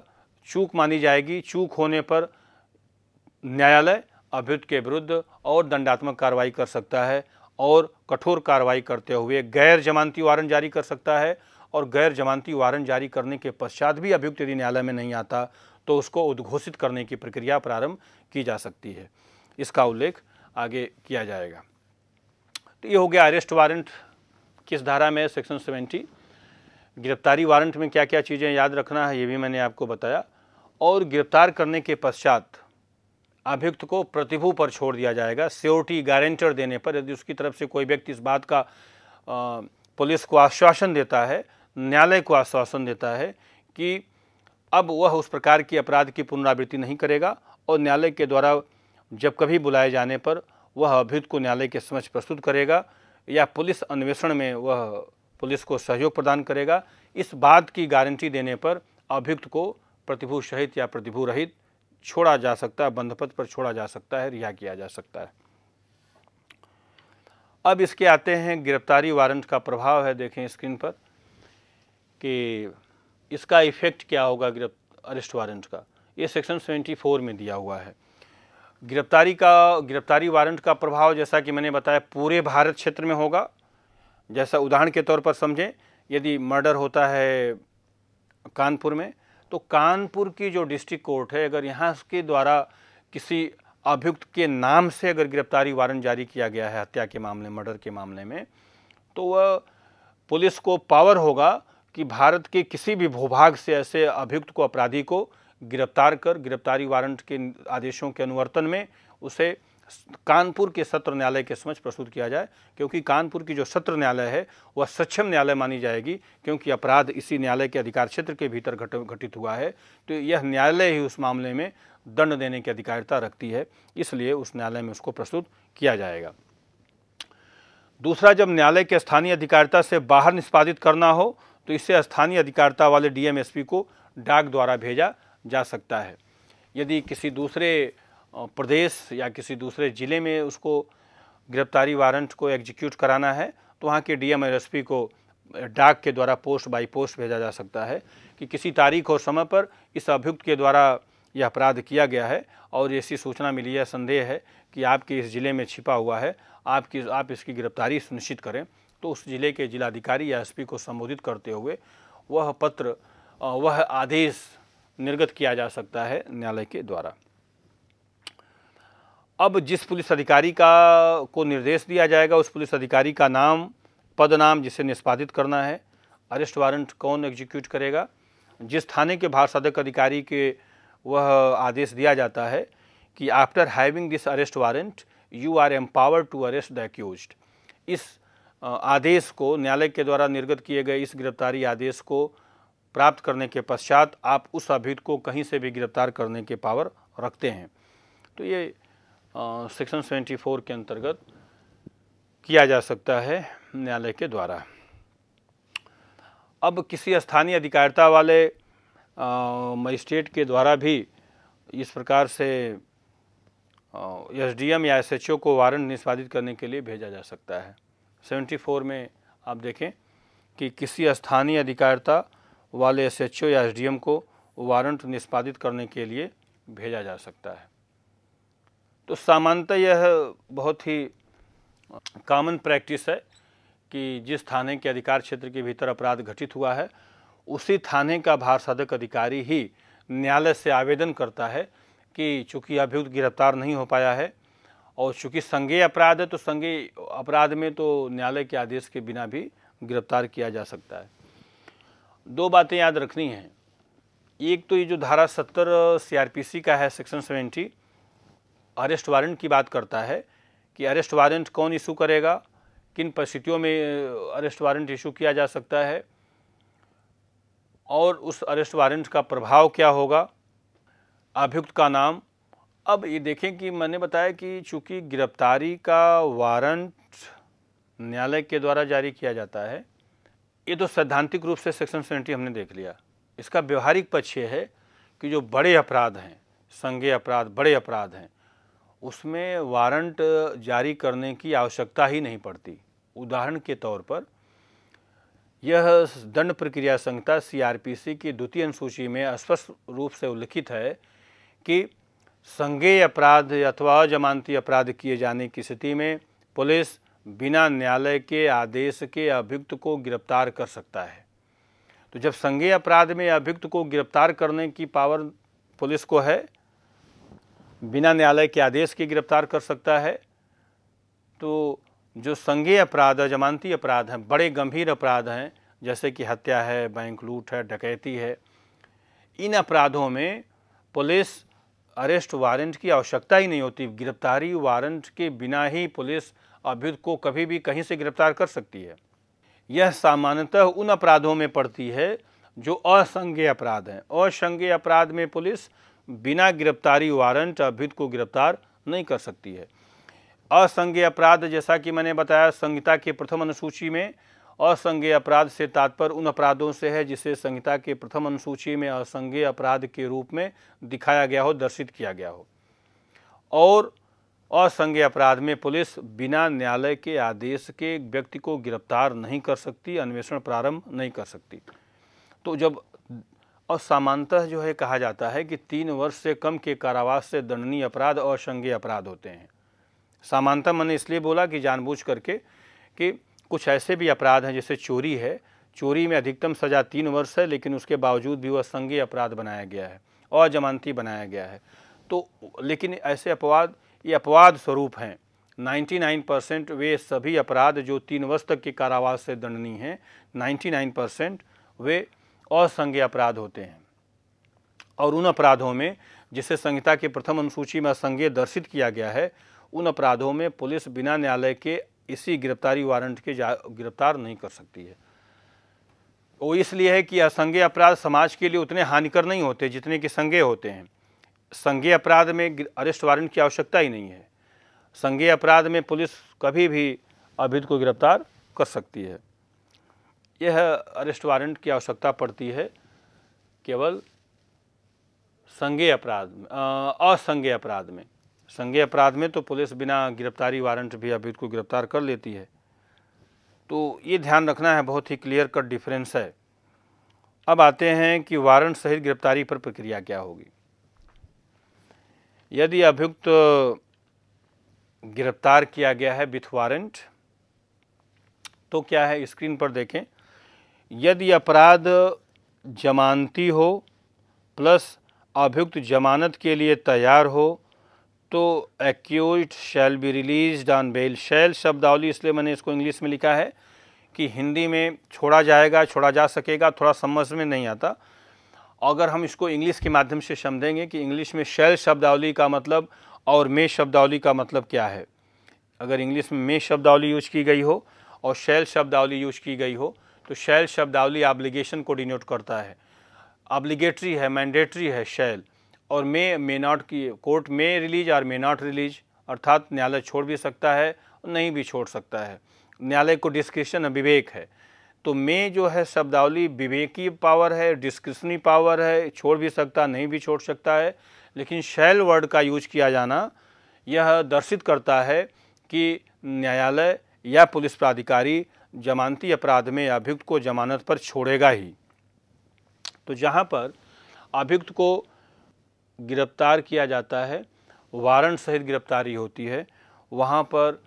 चूक मानी जाएगी चूक होने पर न्यायालय अभियुक्त के विरुद्ध और दंडात्मक कार्रवाई कर सकता है और कठोर कार्रवाई करते हुए गैर जमानती वारंट जारी कर सकता है और गैर जमानती वारंट जारी करने के पश्चात भी अभियुक्त यदि न्यायालय में नहीं आता तो उसको उद्घोषित करने की प्रक्रिया प्रारंभ की जा सकती है इसका उल्लेख आगे किया जाएगा तो ये हो गया अरेस्ट वारंट किस धारा में सेक्शन सेवेंटी गिरफ्तारी वारंट में क्या क्या चीज़ें याद रखना है ये भी मैंने आपको बताया और गिरफ्तार करने के पश्चात अभियुक्त को प्रतिभू पर छोड़ दिया जाएगा सियोरिटी गारंटर देने पर यदि उसकी तरफ से कोई व्यक्ति इस बात का पुलिस को आश्वासन देता है न्यायालय को आश्वासन देता है कि अब वह उस प्रकार की अपराध की पुनरावृत्ति नहीं करेगा और न्यायालय के द्वारा जब कभी बुलाए जाने पर वह अभियुक्त को न्यायालय के समक्ष प्रस्तुत करेगा या पुलिस अन्वेषण में वह पुलिस को सहयोग प्रदान करेगा इस बात की गारंटी देने पर अभियुक्त को प्रतिभू सहित या प्रतिभू रहित छोड़ा जा सकता है बंधपथ पर छोड़ा जा सकता है रिहा किया जा सकता है अब इसके आते हैं गिरफ्तारी वारंट का प्रभाव है देखें स्क्रीन पर कि इसका इफ़ेक्ट क्या होगा गिरफ्त अरेस्ट वारंट का ये सेक्शन 74 में दिया हुआ है गिरफ्तारी का गिरफ्तारी वारंट का प्रभाव जैसा कि मैंने बताया पूरे भारत क्षेत्र में होगा जैसा उदाहरण के तौर पर समझें यदि मर्डर होता है कानपुर में तो कानपुर की जो डिस्ट्रिक्ट कोर्ट है अगर यहाँ के द्वारा किसी अभियुक्त के नाम से अगर गिरफ्तारी वारंट जारी किया गया है हत्या के मामले मर्डर के मामले में तो वह पुलिस को पावर होगा कि भारत के किसी भी भूभाग से ऐसे अभियुक्त को अपराधी को गिरफ्तार कर गिरफ्तारी वारंट के आदेशों के अनुवर्तन में उसे कानपुर के सत्र न्यायालय के समक्ष प्रस्तुत किया जाए क्योंकि कानपुर की जो सत्र न्यायालय है वह सक्षम न्यायालय मानी जाएगी क्योंकि अपराध इसी न्यायालय के अधिकार क्षेत्र के भीतर घट घटित हुआ है तो यह न्यायालय ही उस मामले में दंड देने की अधिकारिता रखती है इसलिए उस न्यायालय में उसको प्रस्तुत किया जाएगा दूसरा जब न्यायालय के स्थानीय अधिकारिता से बाहर निष्पादित करना हो तो इससे स्थानीय अधिकारिता वाले डीएमएसपी को डाक द्वारा भेजा जा सकता है यदि किसी दूसरे प्रदेश या किसी दूसरे ज़िले में उसको गिरफ्तारी वारंट को एग्जीक्यूट कराना है तो वहाँ के डी को डाक के द्वारा पोस्ट बाई पोस्ट भेजा जा सकता है कि किसी तारीख और समय पर इस अभियुक्त के द्वारा यह अपराध किया गया है और ऐसी सूचना मिली है संदेह है कि आपके इस ज़िले में छिपा हुआ है आपकी आप इसकी गिरफ्तारी सुनिश्चित करें तो उस जिले के जिलाधिकारी या एसपी को संबोधित करते हुए वह पत्र वह आदेश निर्गत किया जा सकता है न्यायालय के द्वारा अब जिस पुलिस अधिकारी का को निर्देश दिया जाएगा उस पुलिस अधिकारी का नाम पद नाम जिसे निष्पादित करना है अरेस्ट वारंट कौन एग्जीक्यूट करेगा जिस थाने के भारसाधक अधिकारी के वह आदेश दिया जाता है कि after having this arrest warrant you are empower to arrest the accused इस आदेश को न्यायालय के द्वारा निर्गत किए गए इस गिरफ्तारी आदेश को प्राप्त करने के पश्चात आप उस अभियुक्त को कहीं से भी गिरफ्तार करने के पावर रखते हैं तो ये सेक्शन सेवेंटी फोर के अंतर्गत किया जा सकता है न्यायालय के द्वारा अब किसी स्थानीय अधिकारिता वाले मजिस्ट्रेट के द्वारा भी इस प्रकार से एसडीएम या एसएचओ को वारंट निष्पादित करने के लिए भेजा जा सकता है 74 में आप देखें कि किसी स्थानीय अधिकारिता वाले एस एच ओ या एस डी एम को वारंट निष्पादित करने के लिए भेजा जा सकता है तो सामान्यतः यह बहुत ही कॉमन प्रैक्टिस है कि जिस थाने के अधिकार क्षेत्र के भीतर अपराध घटित हुआ है उसी थाने का भार साधक अधिकारी ही न्यायालय से आवेदन करता है कि चूंकि अभियुक्त गिरफ्तार नहीं हो पाया है और चूँकि संज्ञेय अपराध है तो संज्ञेय अपराध में तो न्यायालय के आदेश के बिना भी गिरफ्तार किया जा सकता है दो बातें याद रखनी हैं एक तो ये जो धारा सत्तर सीआरपीसी का है सेक्शन सेवेंटी अरेस्ट वारंट की बात करता है कि अरेस्ट वारंट कौन इशू करेगा किन परिस्थितियों में अरेस्ट वारंट इशू किया जा सकता है और उस अरेस्ट वारंट का प्रभाव क्या होगा अभियुक्त का नाम अब ये देखें कि मैंने बताया कि चूंकि गिरफ्तारी का वारंट न्यायालय के द्वारा जारी किया जाता है ये तो सैद्धांतिक रूप से सेक्शन सेवेंटी हमने देख लिया इसका व्यवहारिक पक्ष ये है कि जो बड़े अपराध हैं संज्ञे अपराध बड़े अपराध हैं उसमें वारंट जारी करने की आवश्यकता ही नहीं पड़ती उदाहरण के तौर पर यह दंड प्रक्रिया संहिता सीआरपीसी की द्वितीय अनुसूची में स्पष्ट रूप से उल्लिखित है कि संज्ञेय अपराध अथवा अजमानती अपराध किए जाने की स्थिति में पुलिस बिना न्यायालय के आदेश के अभियुक्त को गिरफ्तार कर सकता है तो जब संज्ञेय अपराध में अभियुक्त को गिरफ्तार करने की पावर पुलिस को है बिना न्यायालय के आदेश के गिरफ्तार कर सकता है तो जो संज्ञेय अपराध अजमानती जमानती अपराध हैं बड़े गंभीर अपराध हैं जैसे कि हत्या है बैंक लूट है डकैती है इन अपराधों में पुलिस अरेस्ट वारंट की आवश्यकता ही नहीं होती गिरफ्तारी वारंट के बिना ही पुलिस अभियुक्त को कभी भी कहीं से गिरफ्तार कर सकती है यह सामान्यतः उन अपराधों में पड़ती है जो असंज्ञेय अपराध हैं असंज्ञेय अपराध में पुलिस बिना गिरफ्तारी वारंट अभियुक्त को गिरफ्तार नहीं कर सकती है असंज्ञेय अपराध जैसा कि मैंने बताया संहिता के प्रथम अनुसूची में असंज्ञेय अपराध से तात्पर्य उन अपराधों से है जिसे संहिता के प्रथम अनुसूची में असंज्ञेय अपराध के रूप में दिखाया गया हो दर्शित किया गया हो और असंज्ञेय अपराध में पुलिस बिना न्यायालय के आदेश के व्यक्ति को गिरफ्तार नहीं कर सकती अन्वेषण प्रारंभ नहीं कर सकती तो जब और सामान्यतः जो है कहा जाता है कि तीन वर्ष से कम के कारावास से दंडनीय अपराध और संज्ञेय अपराध होते हैं सामान्यतः मैंने इसलिए बोला कि जानबूझ करके कि कुछ ऐसे भी अपराध हैं जैसे चोरी है चोरी में अधिकतम सज़ा तीन वर्ष है लेकिन उसके बावजूद भी वह संघीय अपराध बनाया गया है और जमानती बनाया गया है तो लेकिन ऐसे अपवाद ये अपवाद स्वरूप हैं 99 परसेंट वे सभी अपराध जो तीन वर्ष तक के कारावास से दंडनीय हैं 99 परसेंट वे असंज्ञेय अपराध होते हैं और उन अपराधों में जिसे संहिता के प्रथम अनुसूची में असंज्ञेय दर्शित किया गया है उन अपराधों में पुलिस बिना न्यायालय के इसी गिरफ्तारी वारंट के गिरफ्तार नहीं कर सकती है वो इसलिए है कि असंगे अपराध समाज के लिए उतने हानिकर नहीं होते जितने कि संगे होते हैं संगे अपराध में अरेस्ट वारंट की आवश्यकता ही नहीं है संगे अपराध में पुलिस कभी भी अभिद को गिरफ्तार कर सकती है यह अरेस्ट वारंट की आवश्यकता पड़ती है केवल संगे अपराध में असंगे अपराध में संज्ञेय अपराध में तो पुलिस बिना गिरफ्तारी वारंट भी अभियुक्त को गिरफ्तार कर लेती है तो ये ध्यान रखना है बहुत ही क्लियर कट डिफरेंस है अब आते हैं कि वारंट सहित गिरफ्तारी पर प्रक्रिया क्या होगी यदि अभियुक्त गिरफ्तार किया गया है विथ वारंट तो क्या है स्क्रीन पर देखें यदि अपराध जमानती हो प्लस अभियुक्त जमानत के लिए तैयार हो तो accused shall be release on bail shall शब्दावली इसलिए मैंने इसको इंग्लिश में लिखा है कि हिंदी में छोड़ा जाएगा छोड़ा जा सकेगा थोड़ा समझ में नहीं आता अगर हम इसको इंग्लिश के माध्यम से समझेंगे कि इंग्लिश में शैल शब्दावली का मतलब और मे शब्दावली का मतलब क्या है अगर इंग्लिश में मे शब्दावली यूज की गई हो और शैल शब्दावली यूज की गई हो तो शैल शब्दावली ऑब्लिगेशन को डिनोट करता है ऑब्लिगेटरी है मैंडेटरी है शैल और मे मे नॉट की कोर्ट में रिलीज और मे नॉट रिलीज अर्थात न्यायालय छोड़ भी सकता है और नहीं भी छोड़ सकता है न्यायालय को डिस्क्रिप्शन विवेक है तो मे जो है शब्दावली विवेकी पावर है डिस्क्रिप्शनी पावर है छोड़ भी सकता नहीं भी छोड़ सकता है लेकिन शैल वर्ड का यूज किया जाना यह दर्शित करता है कि न्यायालय या पुलिस प्राधिकारी जमानती अपराध में अभियुक्त को जमानत पर छोड़ेगा ही तो जहाँ पर अभियुक्त को गिरफ्तार किया जाता है वारंट सहित गिरफ्तारी होती है वहाँ पर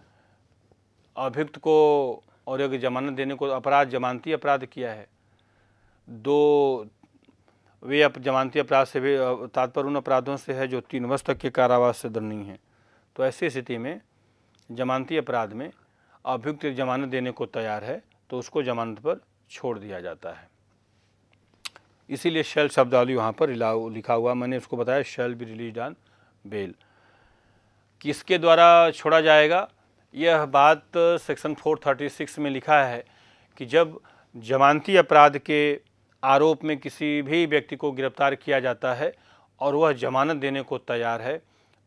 अभियुक्त को और एक जमानत देने को अपराध जमानती अपराध किया है दो वे अप जमानती अपराध से भी तात्पर्य उन अपराधों से है जो तीन वर्ष तक के कारावास से दंडनीय हैं तो ऐसी स्थिति में जमानती अपराध में अभियुक्त जमानत देने को तैयार है तो उसको जमानत पर छोड़ दिया जाता है इसीलिए शेल शब्दावली वहाँ पर लिखा हुआ मैंने उसको बताया शेल भी रिलीज ऑन बेल किसके द्वारा छोड़ा जाएगा यह बात सेक्शन 436 में लिखा है कि जब जमानती अपराध के आरोप में किसी भी व्यक्ति को गिरफ्तार किया जाता है और वह जमानत देने को तैयार है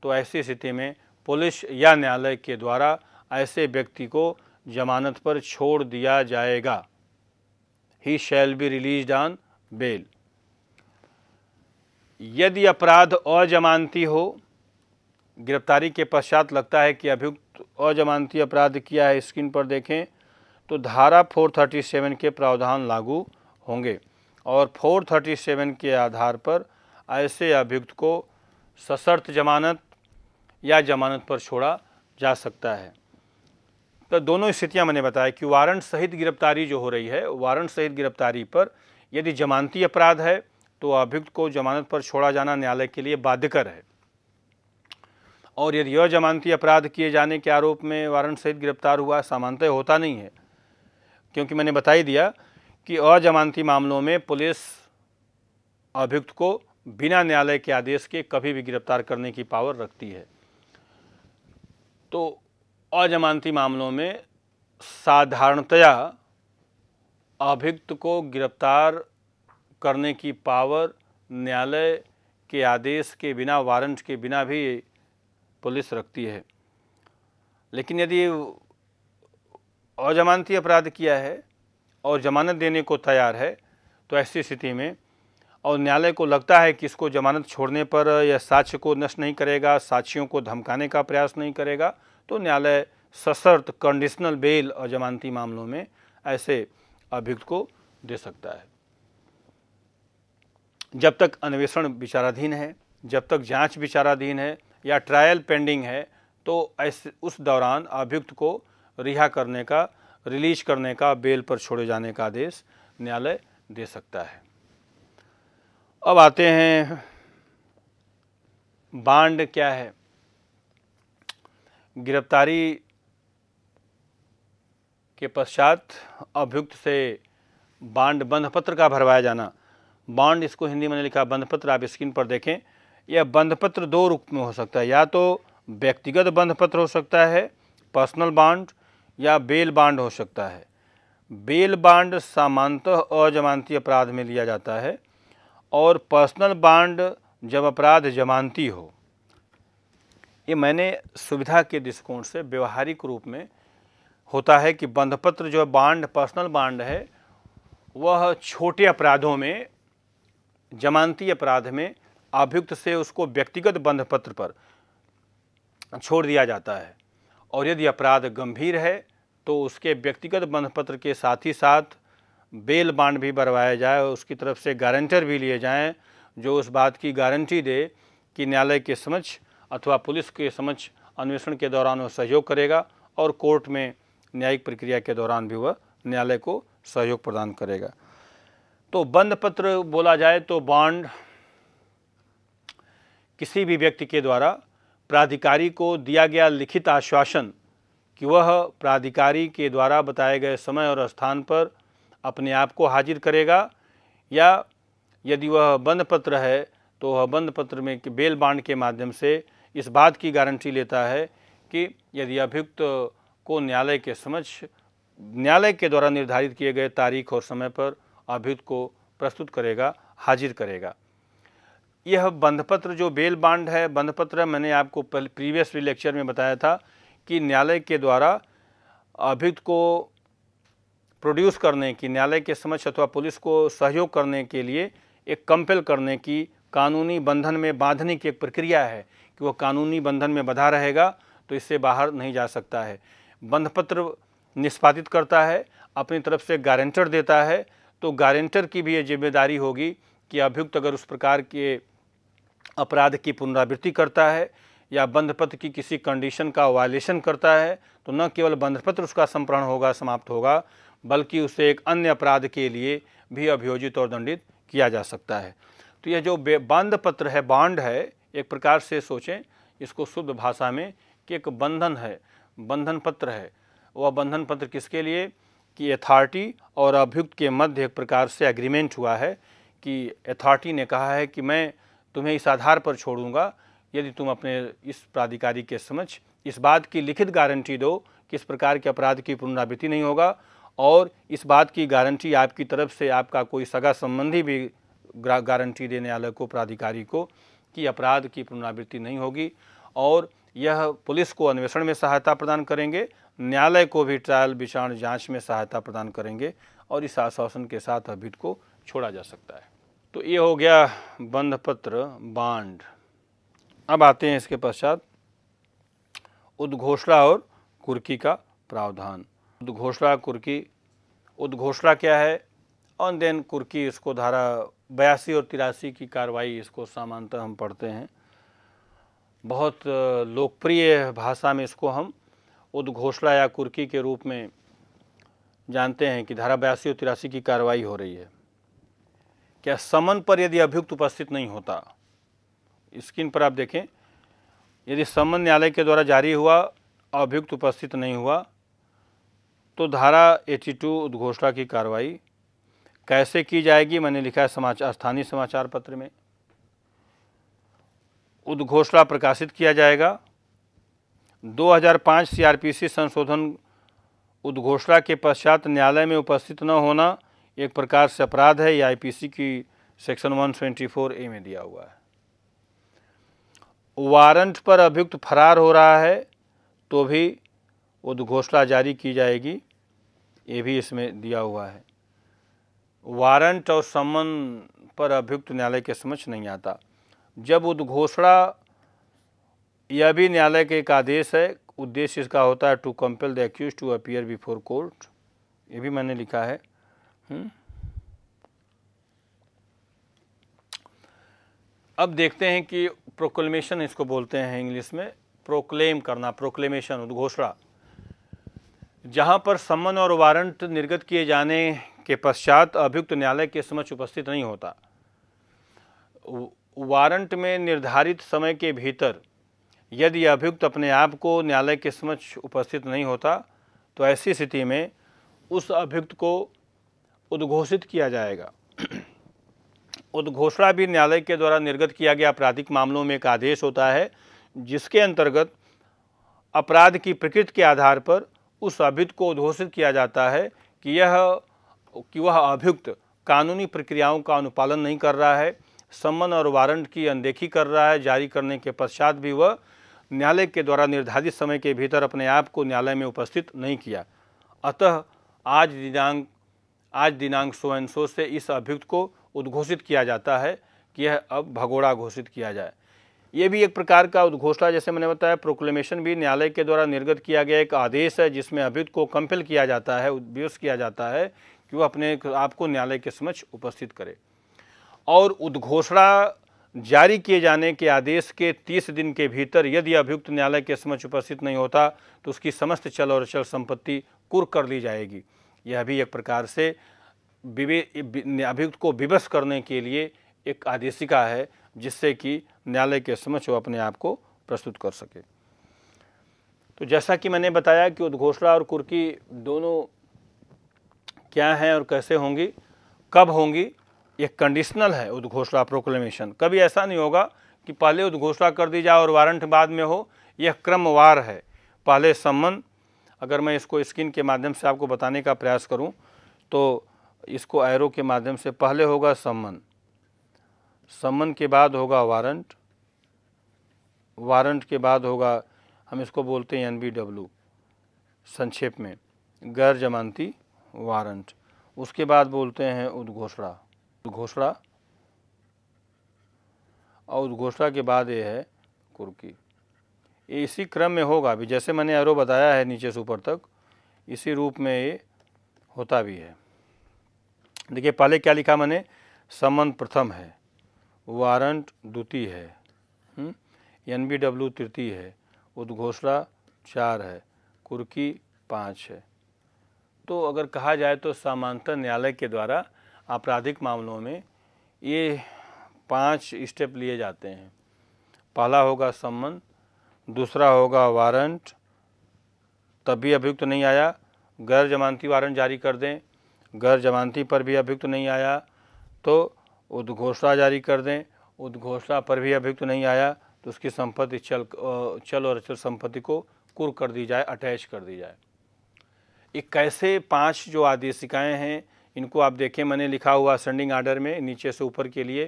तो ऐसी स्थिति में पुलिस या न्यायालय के द्वारा ऐसे व्यक्ति को जमानत पर छोड़ दिया जाएगा he shall be release on bail यदि अपराध अजमानती हो गिरफ्तारी के पश्चात लगता है कि अभियुक्त अजमानती अपराध किया है स्क्रीन पर देखें तो धारा 437 के प्रावधान लागू होंगे और 437 के आधार पर ऐसे अभियुक्त को सशर्त जमानत या जमानत पर छोड़ा जा सकता है तो दोनों स्थितियां मैंने बताया कि वारंट सहित गिरफ्तारी जो हो रही है वारंट सहित गिरफ्तारी पर यदि जमानती अपराध है तो अभियुक्त को जमानत पर छोड़ा जाना न्यायालय के लिए बाध्यकर है और यदि यह जमानती अपराध किए जाने के आरोप में वारंट सहित गिरफ्तार हुआ सामानतः होता नहीं है क्योंकि मैंने बता ही दिया कि अजमानती मामलों में पुलिस अभियुक्त को बिना न्यायालय के आदेश के कभी भी गिरफ्तार करने की पावर रखती है तो अजमानती मामलों में साधारणतया अभियुक्त को गिरफ्तार करने की पावर न्यायालय के आदेश के बिना वारंट के बिना भी पुलिस रखती है लेकिन यदि अजमानती अपराध किया है और जमानत देने को तैयार है तो ऐसी स्थिति में और न्यायालय को लगता है कि इसको जमानत छोड़ने पर यह साक्ष्य को नष्ट नहीं करेगा साक्षियों को धमकाने का प्रयास नहीं करेगा तो न्यायालय सशर्त कंडीशनल बेल और जमानती मामलों में ऐसे अभियुक्त को दे सकता है जब तक अन्वेषण विचाराधीन है जब तक जांच विचाराधीन है या ट्रायल पेंडिंग है तो ऐसे उस दौरान अभियुक्त को रिहा करने का रिलीज करने का बेल पर छोड़े जाने का आदेश न्यायालय दे सकता है अब आते हैं बांड क्या है गिरफ्तारी के पश्चात अभियुक्त से बांड बंध पत्र का भरवाया जाना बॉन्ड इसको हिंदी में लिखा बंधपत्र आप स्क्रीन पर देखें यह बंधपत्र दो रूप में हो सकता है या तो व्यक्तिगत बंधपत्र हो सकता है पर्सनल बॉन्ड या बेल बॉन्ड हो सकता है बेल बॉन्ड सामान्यतः अजमानती अपराध में लिया जाता है और पर्सनल बॉन्ड जब अपराध जमानती हो ये मैंने सुविधा के दृष्टिकोण से व्यवहारिक रूप में होता है कि बंधपत्र जो बॉन्ड पर्सनल बॉन्ड है वह छोटे अपराधों में जमानती अपराध में अभियुक्त से उसको व्यक्तिगत बंध पत्र पर छोड़ दिया जाता है और यदि अपराध गंभीर है तो उसके व्यक्तिगत बंध पत्र के साथ ही साथ बेल बांड भी भरवाया जाए और उसकी तरफ से गारंटर भी लिए जाएं जो उस बात की गारंटी दे कि न्यायालय के समक्ष अथवा पुलिस के समक्ष अन्वेषण के दौरान वह सहयोग करेगा और कोर्ट में न्यायिक प्रक्रिया के दौरान भी वह न्यायालय को सहयोग प्रदान करेगा तो बंद पत्र बोला जाए तो बॉन्ड किसी भी व्यक्ति के द्वारा प्राधिकारी को दिया गया लिखित आश्वासन कि वह प्राधिकारी के द्वारा बताए गए समय और स्थान पर अपने आप को हाजिर करेगा या यदि वह बंद पत्र है तो वह बंद पत्र में बेल बांड के माध्यम से इस बात की गारंटी लेता है कि यदि अभियुक्त को न्यायालय के समक्ष न्यायालय के द्वारा निर्धारित किए गए तारीख और समय पर अभियुक्त को प्रस्तुत करेगा हाजिर करेगा यह बंधपत्र जो बेल बांड है बंधपत्र मैंने आपको प्रीवियस लेक्चर में बताया था कि न्यायालय के द्वारा अभियुक्त को प्रोड्यूस करने की न्यायालय के समक्ष अथवा पुलिस को सहयोग करने के लिए एक कंपेल करने की कानूनी बंधन में बांधने की एक प्रक्रिया है कि वह कानूनी बंधन में बधा रहेगा तो इससे बाहर नहीं जा सकता है बंधपत्र निष्पादित करता है अपनी तरफ से गारंटर देता है तो गारंटर की भी ये जिम्मेदारी होगी कि अभियुक्त अगर उस प्रकार के अपराध की पुनरावृत्ति करता है या बंधपत्र की किसी कंडीशन का वायलेशन करता है तो न केवल बंधपत्र उसका संप्रहण होगा समाप्त होगा बल्कि उसे एक अन्य अपराध के लिए भी अभियोजित और दंडित किया जा सकता है तो यह जो बंध पत्र है बांड है एक प्रकार से सोचें इसको शुद्ध भाषा में कि एक बंधन है बंधन पत्र है वह बंधन पत्र किसके लिए कि अथॉरिटी और अभियुक्त के मध्य एक प्रकार से एग्रीमेंट हुआ है कि अथॉरिटी ने कहा है कि मैं तुम्हें इस आधार पर छोड़ूंगा यदि तुम अपने इस प्राधिकारी के समक्ष इस बात की लिखित गारंटी दो कि इस प्रकार के अपराध की पुनरावृत्ति नहीं होगा और इस बात की गारंटी आपकी तरफ से आपका कोई सगा संबंधी भी गारंटी देने वाले को प्राधिकारी को कि अपराध की पुनरावृत्ति नहीं होगी और यह पुलिस को अन्वेषण में सहायता प्रदान करेंगे न्यायालय को भी ट्रायल विचारण जांच में सहायता प्रदान करेंगे और इस आश्वासन के साथ अभिट को छोड़ा जा सकता है तो ये हो गया बंधपत्र बांड अब आते हैं इसके पश्चात उद्घोषणा और कुर्की का प्रावधान उद्घोषणा कुर्की उद्घोषणा क्या है और देन कुर्की इसको धारा बयासी और तिरासी की कार्रवाई इसको सामान्यतः हम पढ़ते हैं बहुत लोकप्रिय भाषा में इसको हम उद्घोषणा या कुर्की के रूप में जानते हैं कि धारा बयासी और तिरासी की कार्रवाई हो रही है क्या समन पर यदि अभियुक्त उपस्थित नहीं होता स्क्रीन पर आप देखें यदि समन न्यायालय के द्वारा जारी हुआ अभियुक्त उपस्थित नहीं हुआ तो धारा 82 उद्घोषणा की कार्रवाई कैसे की जाएगी मैंने लिखा है समाचार स्थानीय समाचार पत्र में उद्घोषणा प्रकाशित किया जाएगा 2005 सीआरपीसी संशोधन उद्घोषणा के पश्चात न्यायालय में उपस्थित न होना एक प्रकार से अपराध है या आईपीसी की सेक्शन 124 ए में दिया हुआ है वारंट पर अभियुक्त फरार हो रहा है तो भी उद्घोषणा जारी की जाएगी ये भी इसमें दिया हुआ है वारंट और सम्मन पर अभियुक्त न्यायालय के समझ नहीं आता जब उद्घोषणा यह भी न्यायालय के एक आदेश है उद्देश्य इसका होता है to compel the accused to appear before court ये भी मैंने लिखा है हम्म। अब देखते हैं कि प्रोक्लेमेशन इसको बोलते हैं इंग्लिश में प्रोक्लेम करना प्रोक्लेमेशन उद्घोषणा जहां पर सम्मन और वारंट निर्गत किए जाने के पश्चात अभियुक्त न्यायालय के समक्ष उपस्थित नहीं होता वारंट में निर्धारित समय के भीतर यदि अभियुक्त अपने आप को न्यायालय के समक्ष उपस्थित नहीं होता तो ऐसी स्थिति में उस अभियुक्त को उद्घोषित किया जाएगा उद्घोषणा भी न्यायालय के द्वारा निर्गत किया गया आपराधिक मामलों में एक आदेश होता है जिसके अंतर्गत अपराध की प्रकृति के आधार पर उस अभियुक्त को उद्घोषित किया जाता है कि यह कि वह अभियुक्त कानूनी प्रक्रियाओं का अनुपालन नहीं कर रहा है सम्मन और वारंट की अनदेखी कर रहा है जारी करने के पश्चात भी वह न्यायालय के द्वारा निर्धारित समय के भीतर अपने आप को न्यायालय में उपस्थित नहीं किया अतः आज दिनांक आज दिनांक सो एन सो से इस अभियुक्त को उद्घोषित किया जाता है कि यह अब भगोड़ा घोषित किया जाए ये भी एक प्रकार का उद्घोषणा जैसे मैंने बताया प्रोक्लेमेशन भी न्यायालय के द्वारा निर्गत किया गया एक आदेश है जिसमें अभियुक्त को कंपेल किया जाता है उद्व्यस किया जाता है कि वह अपने आप को न्यायालय के समक्ष उपस्थित करे और उद्घोषणा जारी किए जाने के आदेश के 30 दिन के भीतर यदि अभियुक्त न्यायालय के समक्ष उपस्थित नहीं होता तो उसकी समस्त चल और अचल संपत्ति कुर कर ली जाएगी यह भी एक प्रकार से अभियुक्त को विवश करने के लिए एक आदेशिका है जिससे कि न्यायालय के समक्ष वो अपने आप को प्रस्तुत कर सके तो जैसा कि मैंने बताया कि उद्घोषणा और कुर्की दोनों क्या हैं और कैसे होंगी कब होंगी ये कंडीशनल है उद्घोषणा प्रोक्लेमेशन कभी ऐसा नहीं होगा कि पहले उद्घोषणा कर दी जाए और वारंट बाद में हो यह क्रमवार है पहले सम्मन अगर मैं इसको स्क्रीन के माध्यम से आपको बताने का प्रयास करूं तो इसको एरो के माध्यम से पहले होगा सम्मन सम्मन के बाद होगा वारंट वारंट के बाद होगा हम इसको बोलते हैं एन संक्षेप में गैर जमानती वारंट उसके बाद बोलते हैं उद्घोषणा उद्घोषणा और उद्घोषणा के बाद ये है कुर्की ये इसी क्रम में होगा भी जैसे मैंने एरो बताया है नीचे से ऊपर तक इसी रूप में ये होता भी है देखिए पहले क्या लिखा मैंने समन प्रथम है वारंट द्वितीय है एन बी डब्ल्यू तृतीय है उद्घोषणा चार है कुर्की पाँच है तो अगर कहा जाए तो सामांतर न्यायालय के द्वारा आपराधिक मामलों में ये पांच स्टेप लिए जाते हैं पहला होगा सम्मन दूसरा होगा वारंट तब भी अभियुक्त तो नहीं आया गैर जमानती वारंट जारी कर दें गैर जमानती पर भी अभियुक्त तो नहीं आया तो उद्घोषणा जारी कर दें उद्घोषणा पर भी अभियुक्त तो नहीं आया तो उसकी संपत्ति चल चल और अचल संपत्ति को कुर कर दी जाए अटैच कर दी जाए ये कैसे पांच जो आदेशिकाएं हैं इनको आप देखें मैंने लिखा हुआ असेंडिंग आर्डर में नीचे से ऊपर के लिए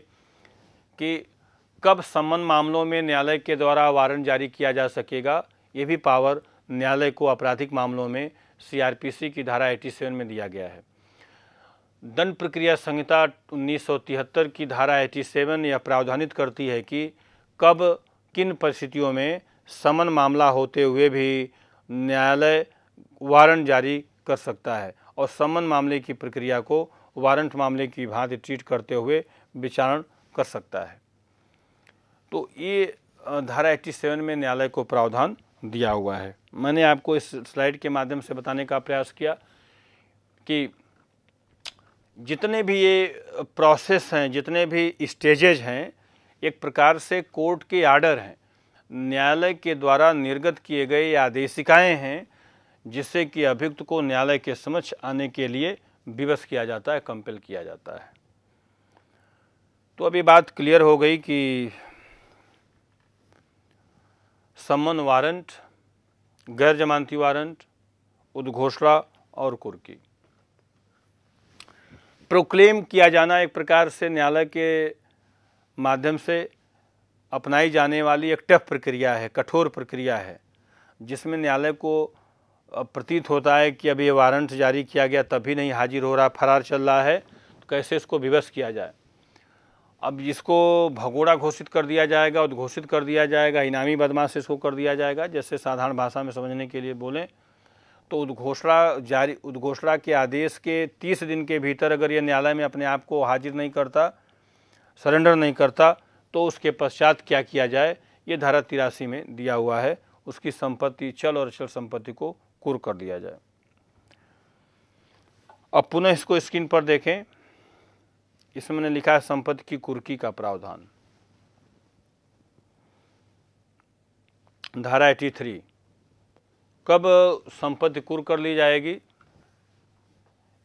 कि कब सम्मन मामलों में न्यायालय के द्वारा वारंट जारी किया जा सकेगा ये भी पावर न्यायालय को आपराधिक मामलों में सीआरपीसी की धारा 87 में दिया गया है दंड प्रक्रिया संहिता 1973 की धारा 87 यह प्रावधानित करती है कि कब किन परिस्थितियों में समन मामला होते हुए भी न्यायालय वारंट जारी कर सकता है और समन मामले की प्रक्रिया को वारंट मामले की भांति ट्रीट करते हुए विचारण कर सकता है तो ये धारा 87 में न्यायालय को प्रावधान दिया हुआ है मैंने आपको इस स्लाइड के माध्यम से बताने का प्रयास किया कि जितने भी ये प्रोसेस हैं जितने भी स्टेजेज हैं एक प्रकार से कोर्ट के आर्डर हैं न्यायालय के द्वारा निर्गत किए गए आदेशिकाएँ हैं जिससे कि अभियुक्त को न्यायालय के समक्ष आने के लिए विवश किया जाता है कंपेल किया जाता है तो अभी बात क्लियर हो गई कि सम्मन वारंट गैर जमानती वारंट उद्घोषणा और कुर्की प्रोक्लेम किया जाना एक प्रकार से न्यायालय के माध्यम से अपनाई जाने वाली एक टफ प्रक्रिया है कठोर प्रक्रिया है जिसमें न्यायालय को प्रतीत होता है कि अभी ये वारंट जारी किया गया तभी नहीं हाजिर हो रहा फरार चल रहा है तो कैसे इसको विवश किया जाए अब इसको भगोड़ा घोषित कर दिया जाएगा उद्घोषित कर दिया जाएगा इनामी बदमाश इसको कर दिया जाएगा जैसे साधारण भाषा में समझने के लिए बोलें तो उद्घोषणा जारी उद्घोषणा के आदेश के तीस दिन के भीतर अगर ये न्यायालय में अपने आप को हाजिर नहीं करता सरेंडर नहीं करता तो उसके पश्चात क्या किया जाए ये धारा तिरासी में दिया हुआ है उसकी संपत्ति चल और अचल संपत्ति को कुर कर दिया जाए अब पुनः इसको स्क्रीन पर देखें इसमें मैंने लिखा है संपत्ति की कुर्की का प्रावधान धारा एटी थ्री कब संपत्ति कुर कर ली जाएगी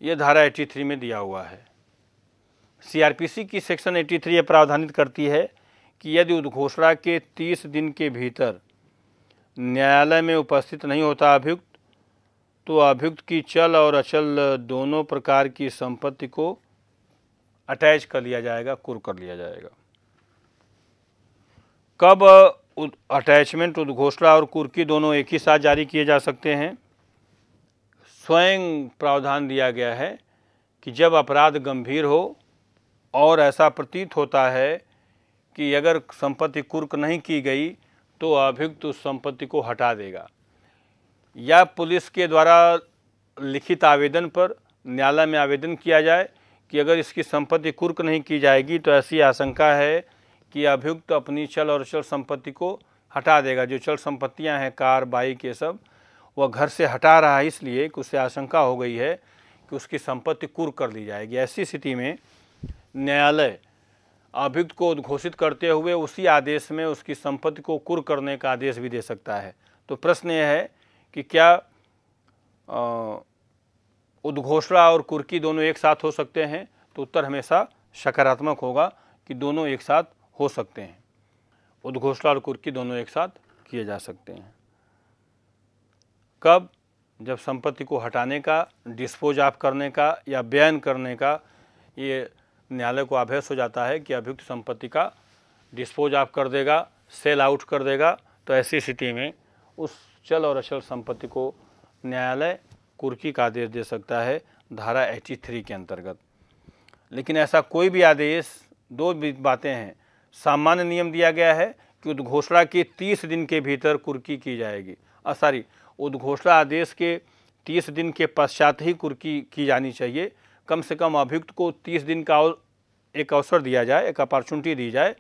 यह धारा एटी थ्री में दिया हुआ है सीआरपीसी की सेक्शन एटी थ्री यह प्रावधानित करती है कि यदि उद्घोषणा के तीस दिन के भीतर न्यायालय में उपस्थित नहीं होता अभियुक्त तो अभियुक्त की चल और अचल दोनों प्रकार की संपत्ति को अटैच कर लिया जाएगा कुर कर लिया जाएगा कब अटैचमेंट उद्घोषणा और कुर्की दोनों एक ही साथ जारी किए जा सकते हैं स्वयं प्रावधान दिया गया है कि जब अपराध गंभीर हो और ऐसा प्रतीत होता है कि अगर संपत्ति कुर्क नहीं की गई तो अभियुक्त उस संपत्ति को हटा देगा या पुलिस के द्वारा लिखित आवेदन पर न्यायालय में आवेदन किया जाए कि अगर इसकी संपत्ति कुर्क नहीं की जाएगी तो ऐसी आशंका है कि अभियुक्त तो अपनी चल और चल संपत्ति को हटा देगा जो चल संपत्तियां हैं कार बाइक ये सब वह घर से हटा रहा है इसलिए कि उससे आशंका हो गई है कि उसकी संपत्ति कुर्क कर दी जाएगी ऐसी स्थिति में न्यायालय अभियुक्त को उद्घोषित करते हुए उसी आदेश में उसकी संपत्ति को कुर करने का आदेश भी दे सकता है तो प्रश्न यह है कि क्या उद्घोषणा और कुर्की दोनों एक साथ हो सकते हैं तो उत्तर हमेशा सकारात्मक होगा कि दोनों एक साथ हो सकते हैं उद्घोषणा और कुर्की दोनों एक साथ किए जा सकते हैं कब जब संपत्ति को हटाने का डिस्पोज ऑफ करने का या बयान करने का ये न्यायालय को आभ्यस हो जाता है कि अभियुक्त संपत्ति का डिस्पोज ऑफ कर देगा सेल आउट कर देगा तो ऐसी स्थिति में उस चल और अचल संपत्ति को न्यायालय कुर्की का आदेश दे सकता है धारा एटी थ्री के अंतर्गत लेकिन ऐसा कोई भी आदेश दो बातें हैं सामान्य नियम दिया गया है कि उद्घोषणा के 30 दिन के भीतर कुर्की की जाएगी सॉरी उद्घोषणा आदेश के 30 दिन के पश्चात ही कुर्की की जानी चाहिए कम से कम अभियुक्त को 30 दिन का एक अवसर दिया जाए एक अपॉर्चुनिटी दी जाए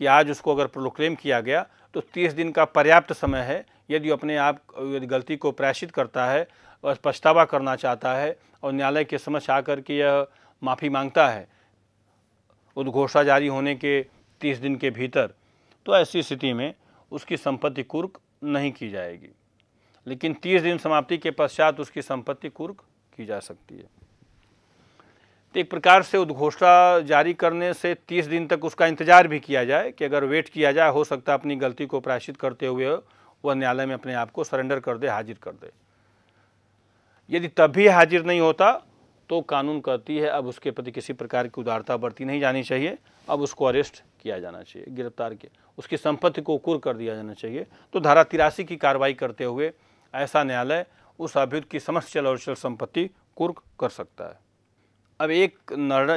कि आज उसको अगर प्रोक्लेम किया गया तो तीस दिन का पर्याप्त समय है यदि अपने आप यदि गलती को प्रायश्चित करता है और पछतावा करना चाहता है और न्यायालय के समक्ष आकर के यह माफ़ी मांगता है उद्घोषणा तो जारी होने के तीस दिन के भीतर तो ऐसी स्थिति में उसकी संपत्ति कुर्क नहीं की जाएगी लेकिन तीस दिन समाप्ति के पश्चात उसकी संपत्ति कुर्क की जा सकती है तो एक प्रकार से उद्घोषणा जारी करने से 30 दिन तक उसका इंतजार भी किया जाए कि अगर वेट किया जाए हो सकता है अपनी गलती को प्रायश्चित करते हुए वह न्यायालय में अपने आप को सरेंडर कर दे हाजिर कर दे यदि तब भी हाजिर नहीं होता तो कानून कहती है अब उसके प्रति किसी प्रकार की उदारता बरती नहीं जानी चाहिए अब उसको अरेस्ट किया जाना चाहिए गिरफ्तार किया उसकी संपत्ति को कुर कर दिया जाना चाहिए तो धारा तिरासी की कार्रवाई करते हुए ऐसा न्यायालय उस अभियुक्त की समस्त चल और चल संपत्ति कुर्क कर सकता है अब एक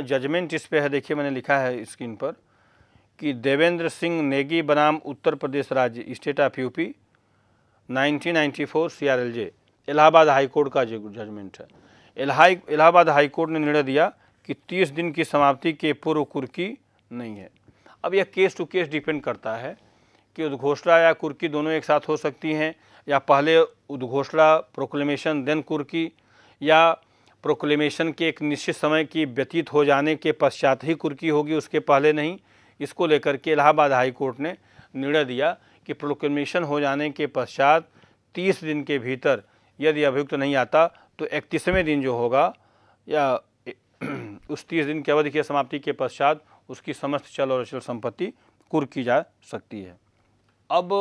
जजमेंट इस पे है देखिए मैंने लिखा है स्क्रीन पर कि देवेंद्र सिंह नेगी बनाम उत्तर प्रदेश राज्य state of UP 1994 CRLJ Allahabad high court का जजमेंट है इलाहाबाद हाई कोर्ट ने निर्णय दिया कि 30 दिन की समाप्ति के पूर्व कुर्की नहीं है अब यह केस टू केस डिपेंड करता है कि उद्घोषणा या कुर्की दोनों एक साथ हो सकती हैं या पहले उद्घोषणा प्रोक्लेमेशन देन कुर्की या प्रोक्लेमेशन के एक निश्चित समय की व्यतीत हो जाने के पश्चात ही कुर्की होगी उसके पहले नहीं इसको लेकर के इलाहाबाद हाई कोर्ट ने निर्णय दिया कि प्रोक्लेमेशन हो जाने के पश्चात तीस दिन के भीतर यदि अभियुक्त तो नहीं आता तो इकतीसवें दिन जो होगा या उस तीस दिन की अवधि के समाप्ति के पश्चात उसकी समस्त चल और अचल संपत्ति कुर की जा सकती है अब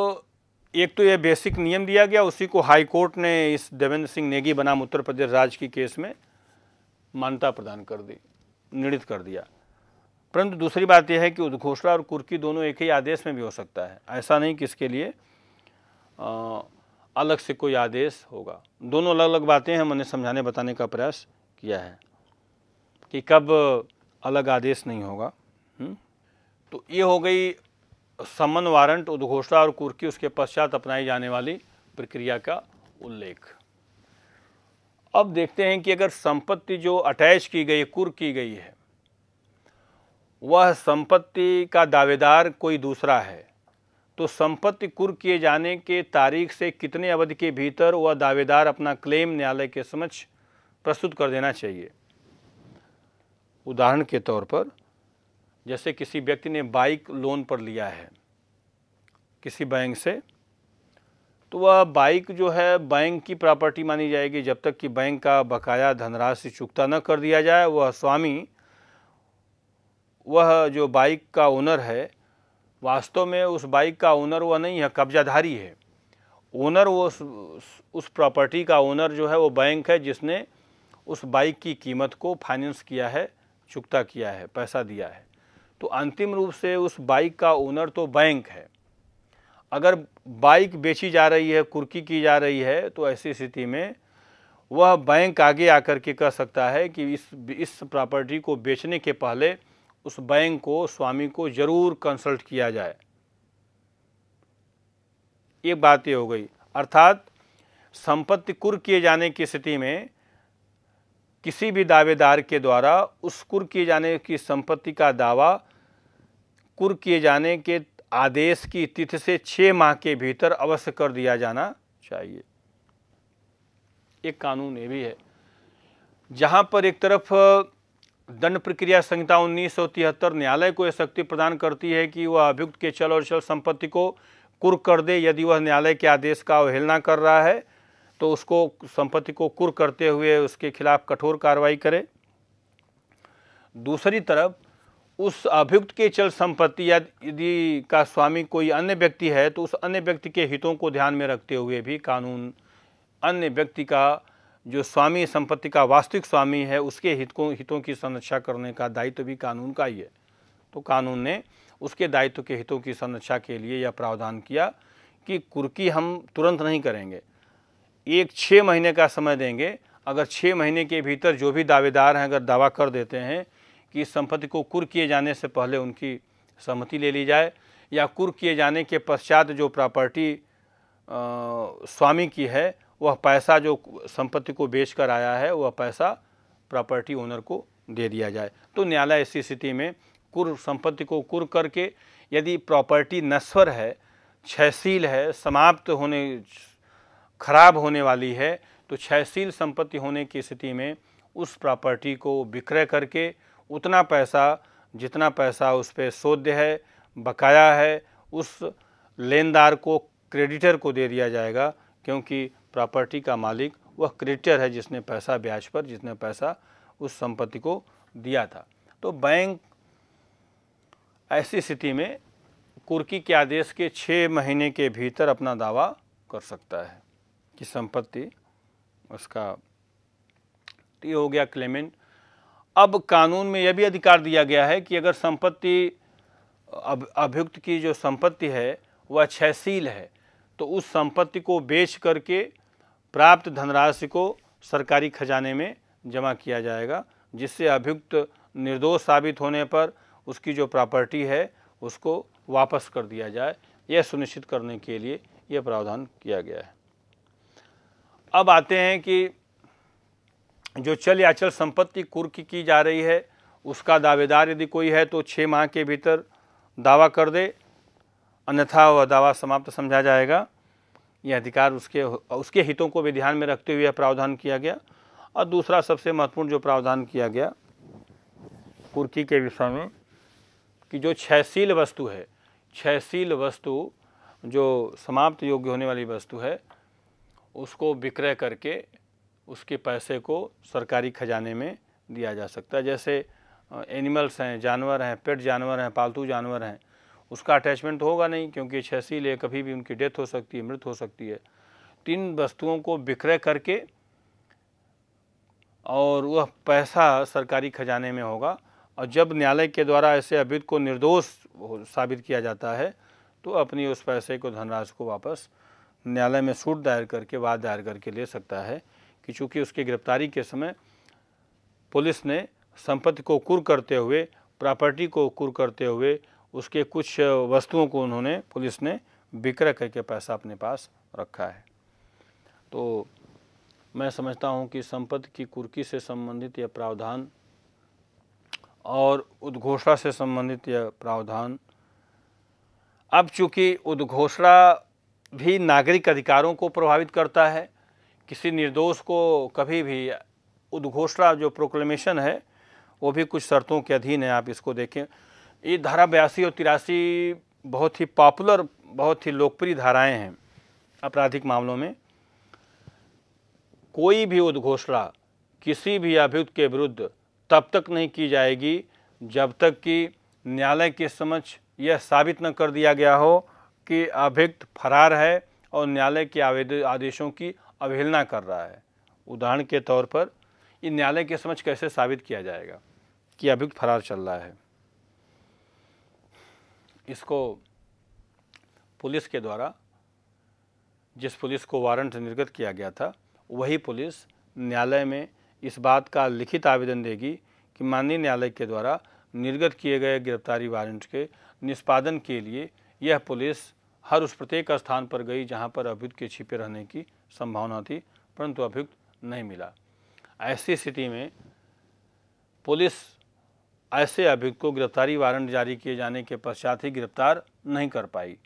एक तो यह बेसिक नियम दिया गया उसी को हाई कोर्ट ने इस देवेंद्र सिंह नेगी बनाम उत्तर प्रदेश राज्य की केस में मान्यता प्रदान कर दी निर्णित कर दिया परंतु दूसरी बात यह है कि उद्घोषणा और कुर्की दोनों एक ही आदेश में भी हो सकता है ऐसा नहीं कि इसके लिए अलग से कोई आदेश होगा दोनों अलग अलग बातें हैं मैंने समझाने बताने का प्रयास किया है कि कब अलग आदेश नहीं होगा हुँ? हम्म, तो ये हो गई समन वारंट उद्घोषणा और कुर्की उसके पश्चात अपनाई जाने वाली प्रक्रिया का उल्लेख अब देखते हैं कि अगर संपत्ति जो अटैच की गई कुर की गई है वह संपत्ति का दावेदार कोई दूसरा है तो संपत्ति कुर किए जाने के तारीख से कितने अवधि के भीतर वह दावेदार अपना क्लेम न्यायालय के समक्ष प्रस्तुत कर देना चाहिए उदाहरण के तौर पर जैसे किसी व्यक्ति ने बाइक लोन पर लिया है किसी बैंक से तो वह बाइक जो है बैंक की प्रॉपर्टी मानी जाएगी जब तक कि बैंक का बकाया धनराशि चुकता न कर दिया जाए वह स्वामी वह जो बाइक का ओनर है वास्तव में उस बाइक का ओनर वह नहीं है कब्जाधारी है ओनर वो उस, उस प्रॉपर्टी का ओनर जो है वो बैंक है जिसने उस बाइक की कीमत को फाइनेंस किया है चुकता किया है पैसा दिया है तो अंतिम रूप से उस बाइक का ओनर तो बैंक है अगर बाइक बेची जा रही है कुर्की की जा रही है तो ऐसी स्थिति में वह बैंक आगे आकर के कह सकता है कि इस इस प्रॉपर्टी को बेचने के पहले उस बैंक को स्वामी को ज़रूर कंसल्ट किया जाए ये बात ये हो गई अर्थात संपत्ति कुर किए जाने की स्थिति में किसी भी दावेदार के द्वारा उस कुर किए जाने की संपत्ति का दावा कुर किए जाने के आदेश की तिथि से छः माह के भीतर अवश्य कर दिया जाना चाहिए एक कानून ये भी है जहाँ पर एक तरफ दंड प्रक्रिया संहिता उन्नीस न्यायालय को यह शक्ति प्रदान करती है कि वह अभियुक्त के चल और चल संपत्ति को कुर कर दे यदि वह न्यायालय के आदेश का अवहेलना कर रहा है तो उसको संपत्ति को कुर करते हुए उसके खिलाफ कठोर कार्रवाई करे दूसरी तरफ उस अभियुक्त के चल संपत्ति या यदि का स्वामी कोई अन्य व्यक्ति है तो उस अन्य व्यक्ति के हितों को ध्यान में रखते हुए भी कानून अन्य व्यक्ति का जो स्वामी संपत्ति का वास्तविक स्वामी है उसके हित को हितों की संरक्षा करने का दायित्व तो भी कानून का ही है तो कानून ने उसके दायित्व के हितों की संरक्षा के लिए यह प्रावधान किया कि कुर्की हम तुरंत नहीं करेंगे एक छः महीने का समय देंगे अगर छः महीने के भीतर जो भी दावेदार हैं अगर दावा कर देते हैं कि इस संपत्ति को कुर किए जाने से पहले उनकी सहमति ले ली जाए या कुर किए जाने के पश्चात जो प्रॉपर्टी स्वामी की है वह पैसा जो संपत्ति को बेच कर आया है वह पैसा प्रॉपर्टी ओनर को दे दिया जाए तो न्यायालय ऐसी स्थिति में कुर संपत्ति को कुर करके यदि प्रॉपर्टी नश्वर है छहसील है समाप्त होने खराब होने वाली है तो क्षयशील संपत्ति होने की स्थिति में उस प्रॉपर्टी को विक्रय करके उतना पैसा जितना पैसा उस पर शोध है बकाया है उस लेनदार को क्रेडिटर को दे दिया जाएगा क्योंकि प्रॉपर्टी का मालिक वह क्रेडिटर है जिसने पैसा ब्याज पर जिसने पैसा उस संपत्ति को दिया था तो बैंक ऐसी स्थिति में कुर्की के आदेश के छः महीने के भीतर अपना दावा कर सकता है कि संपत्ति उसका ये हो गया क्लेमेंट अब कानून में यह भी अधिकार दिया गया है कि अगर संपत्ति अब अभियुक्त की जो संपत्ति है वह क्षयशील है तो उस संपत्ति को बेच करके प्राप्त धनराशि को सरकारी खजाने में जमा किया जाएगा जिससे अभियुक्त निर्दोष साबित होने पर उसकी जो प्रॉपर्टी है उसको वापस कर दिया जाए यह सुनिश्चित करने के लिए यह प्रावधान किया गया है अब आते हैं कि जो चल या अचल संपत्ति कुर्क की, जा रही है उसका दावेदार यदि कोई है तो छः माह के भीतर दावा कर दे अन्यथा वह दावा समाप्त समझा जाएगा यह अधिकार उसके उसके हितों को भी ध्यान में रखते हुए यह प्रावधान किया गया और दूसरा सबसे महत्वपूर्ण जो प्रावधान किया गया कुर्की के विषय में कि जो छहशील वस्तु है छहशील वस्तु जो समाप्त योग्य होने वाली वस्तु है उसको विक्रय करके उसके पैसे को सरकारी खजाने में दिया जा सकता है जैसे एनिमल्स हैं जानवर हैं पेट जानवर हैं पालतू जानवर हैं उसका अटैचमेंट तो होगा नहीं क्योंकि छसी ले कभी भी उनकी डेथ हो सकती है मृत हो सकती है तीन वस्तुओं को विक्रय करके और वह पैसा सरकारी खजाने में होगा और जब न्यायालय के द्वारा ऐसे अभिद को निर्दोष साबित किया जाता है तो अपनी उस पैसे को धनराशि को वापस न्यायालय में सूट दायर करके वाद दायर करके ले सकता है कि चूँकि उसकी गिरफ्तारी के समय पुलिस ने संपत्ति को कुर करते हुए प्रॉपर्टी को कुर करते हुए उसके कुछ वस्तुओं को उन्होंने पुलिस ने विक्रय करके पैसा अपने पास रखा है तो मैं समझता हूं कि संपत्ति की कुर्की से संबंधित यह प्रावधान और उद्घोषणा से संबंधित यह प्रावधान अब चूंकि उद्घोषणा भी नागरिक अधिकारों को प्रभावित करता है किसी निर्दोष को कभी भी उद्घोषणा जो प्रोक्लेमेशन है वो भी कुछ शर्तों के अधीन है आप इसको देखें ये धारा बयासी और तिरासी बहुत ही पॉपुलर बहुत ही लोकप्रिय धाराएं हैं आपराधिक मामलों में कोई भी उद्घोषणा किसी भी अभियुक्त के विरुद्ध तब तक नहीं की जाएगी जब तक कि न्यायालय के समझ यह साबित न कर दिया गया हो कि अभियुक्त फरार है और न्यायालय के आवेद आदेशों की अवहेलना कर रहा है उदाहरण के तौर पर ये न्यायालय के समझ कैसे साबित किया जाएगा कि अभियुक्त फरार चल रहा है इसको पुलिस के द्वारा जिस पुलिस को वारंट निर्गत किया गया था वही पुलिस न्यायालय में इस बात का लिखित आवेदन देगी कि माननीय न्यायालय के द्वारा निर्गत किए गए गिरफ्तारी वारंट के निष्पादन के लिए यह पुलिस हर उस प्रत्येक स्थान पर गई जहां पर अभियुक्त के छिपे रहने की संभावना थी परंतु अभियुक्त नहीं मिला ऐसी स्थिति में पुलिस ऐसे अभियुक्त को गिरफ्तारी वारंट जारी किए जाने के पश्चात ही गिरफ्तार नहीं कर पाई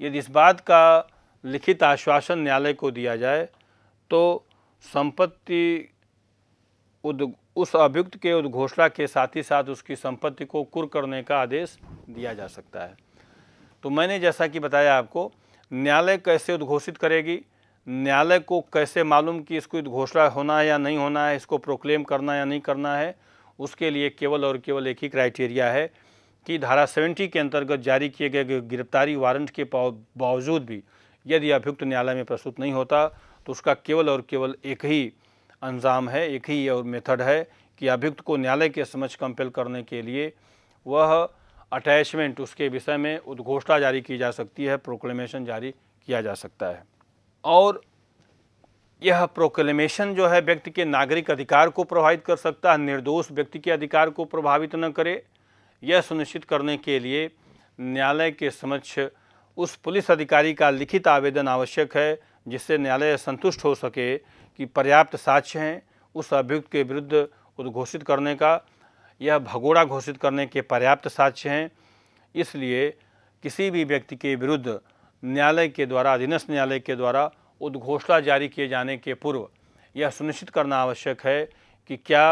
यदि इस बात का लिखित आश्वासन न्यायालय को दिया जाए तो संपत्ति उद उस अभियुक्त के उद्घोषणा के साथ ही साथ उसकी संपत्ति को कुर करने का आदेश दिया जा सकता है तो मैंने जैसा कि बताया आपको न्यायालय कैसे उद्घोषित करेगी न्यायालय को कैसे मालूम कि इसको घोषणा होना है या नहीं होना है इसको प्रोक्लेम करना या नहीं करना है उसके लिए केवल और केवल एक ही क्राइटेरिया है कि धारा 70 के अंतर्गत जारी किए गए गिरफ्तारी वारंट के बावजूद भी यदि अभियुक्त न्यायालय में प्रस्तुत नहीं होता तो उसका केवल और केवल एक ही अंजाम है एक ही और मेथड है कि अभियुक्त को न्यायालय के समझ कंपेल करने के लिए वह अटैचमेंट उसके विषय में उद्घोषणा जारी की जा सकती है प्रोक्लेमेशन जारी किया जा सकता है और यह प्रोक्लेमेशन जो है व्यक्ति के नागरिक अधिकार को प्रभावित कर सकता है निर्दोष व्यक्ति के अधिकार को प्रभावित न करे यह सुनिश्चित करने के लिए न्यायालय के समक्ष उस पुलिस अधिकारी का लिखित आवेदन आवश्यक है जिससे न्यायालय संतुष्ट हो सके कि पर्याप्त साक्ष्य हैं उस अभियुक्त के विरुद्ध उद्घोषित करने का यह भगोड़ा घोषित करने के पर्याप्त साक्ष्य हैं इसलिए किसी भी व्यक्ति के विरुद्ध न्यायालय के द्वारा अधीनस्थ न्यायालय के द्वारा उद्घोषणा जारी किए जाने के पूर्व यह सुनिश्चित करना आवश्यक है कि क्या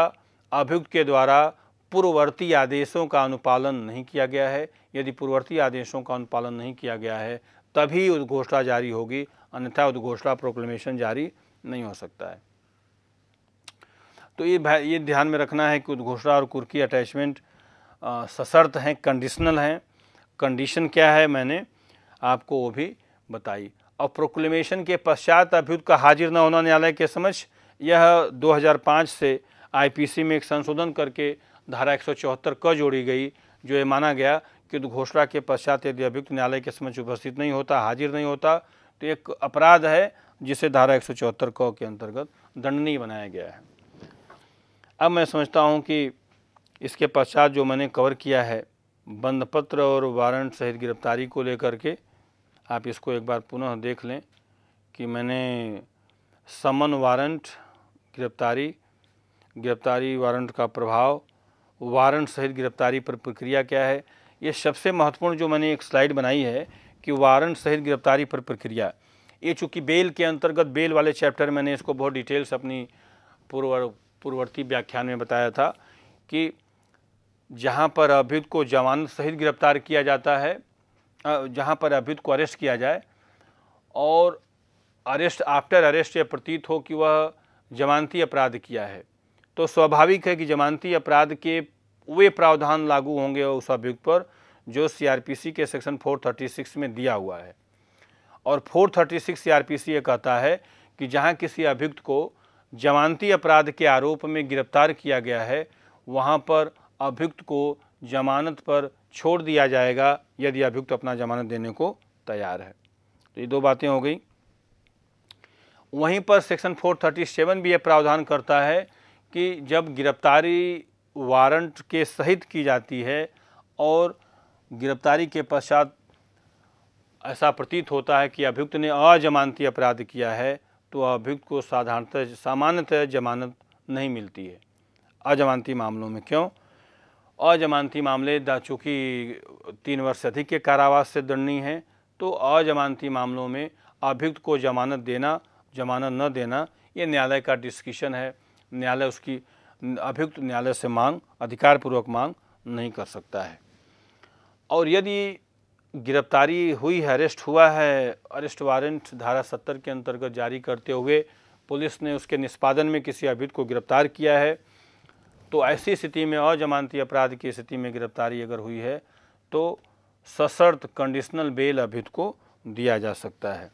अभियुक्त के द्वारा पूर्ववर्ती आदेशों का अनुपालन नहीं किया गया है यदि पूर्ववर्ती आदेशों का अनुपालन नहीं किया गया है तभी उद्घोषणा जारी होगी अन्यथा उद्घोषणा प्रोक्लेमेशन जारी नहीं हो सकता है तो ये ये ध्यान में रखना है कि उद्घोषणा और कुर्की अटैचमेंट सशर्त हैं कंडीशनल हैं कंडीशन क्या है मैंने आपको वो भी बताई और प्रोक्लेमेशन के पश्चात अभियुक्त का हाजिर न होना न्यायालय के समक्ष यह 2005 से आईपीसी में एक संशोधन करके धारा एक क जोड़ी गई जो ये माना गया कि घोषणा के पश्चात यदि अभियुक्त न्यायालय के समक्ष उपस्थित नहीं होता हाजिर नहीं होता तो एक अपराध है जिसे धारा एक क के अंतर्गत दंडनीय बनाया गया है अब मैं समझता हूँ कि इसके पश्चात जो मैंने कवर किया है बंदपत्र और वारंट सहित गिरफ्तारी को लेकर के आप इसको एक बार पुनः देख लें कि मैंने समन वारंट गिरफ्तारी गिरफ्तारी वारंट का प्रभाव वारंट सहित गिरफ्तारी पर प्रक्रिया क्या है ये सबसे महत्वपूर्ण जो मैंने एक स्लाइड बनाई है कि वारंट सहित गिरफ्तारी पर प्रक्रिया ये चूँकि बेल के अंतर्गत बेल वाले चैप्टर मैंने इसको बहुत डिटेल्स अपनी पूर्व पूर्ववर्ती व्याख्यान में बताया था कि जहां पर अभियुक्त को जमानत सहित गिरफ्तार किया जाता है जहां पर अभियुक्त को अरेस्ट किया जाए और अरेस्ट आफ्टर अरेस्ट यह प्रतीत हो कि वह जमानती अपराध किया है तो स्वाभाविक है कि जमानती अपराध के वे प्रावधान लागू होंगे उस अभियुक्त पर जो सीआरपीसी के सेक्शन 436 में दिया हुआ है और 436 सीआरपीसी ये कहता है कि जहां किसी अभियुक्त को जमानती अपराध के आरोप में गिरफ्तार किया गया है वहां पर अभियुक्त को जमानत पर छोड़ दिया जाएगा यदि अभियुक्त अपना जमानत देने को तैयार है तो ये दो बातें हो गई वहीं पर सेक्शन 437 भी यह प्रावधान करता है कि जब गिरफ्तारी वारंट के सहित की जाती है और गिरफ्तारी के पश्चात ऐसा प्रतीत होता है कि अभियुक्त ने अजमानती अपराध किया है तो अभियुक्त को साधारणतः सामान्यतः जमानत नहीं मिलती है अजमानती मामलों में क्यों अजमानती मामले चूँकि तीन वर्ष से अधिक के कारावास से दंडनीय हैं तो अजमानती मामलों में अभियुक्त को जमानत देना जमानत न देना ये न्यायालय का डिस्कशन है न्यायालय उसकी अभियुक्त न्यायालय से मांग अधिकारपूर्वक मांग नहीं कर सकता है और यदि गिरफ्तारी हुई है अरेस्ट हुआ है अरेस्ट वारंट धारा सत्तर के अंतर्गत जारी करते हुए पुलिस ने उसके निष्पादन में किसी अभियुक्त को गिरफ्तार किया है तो ऐसी स्थिति में अजमानती अपराध की स्थिति में गिरफ्तारी अगर हुई है तो सशर्त कंडीशनल बेल अभियुक्त को दिया जा सकता है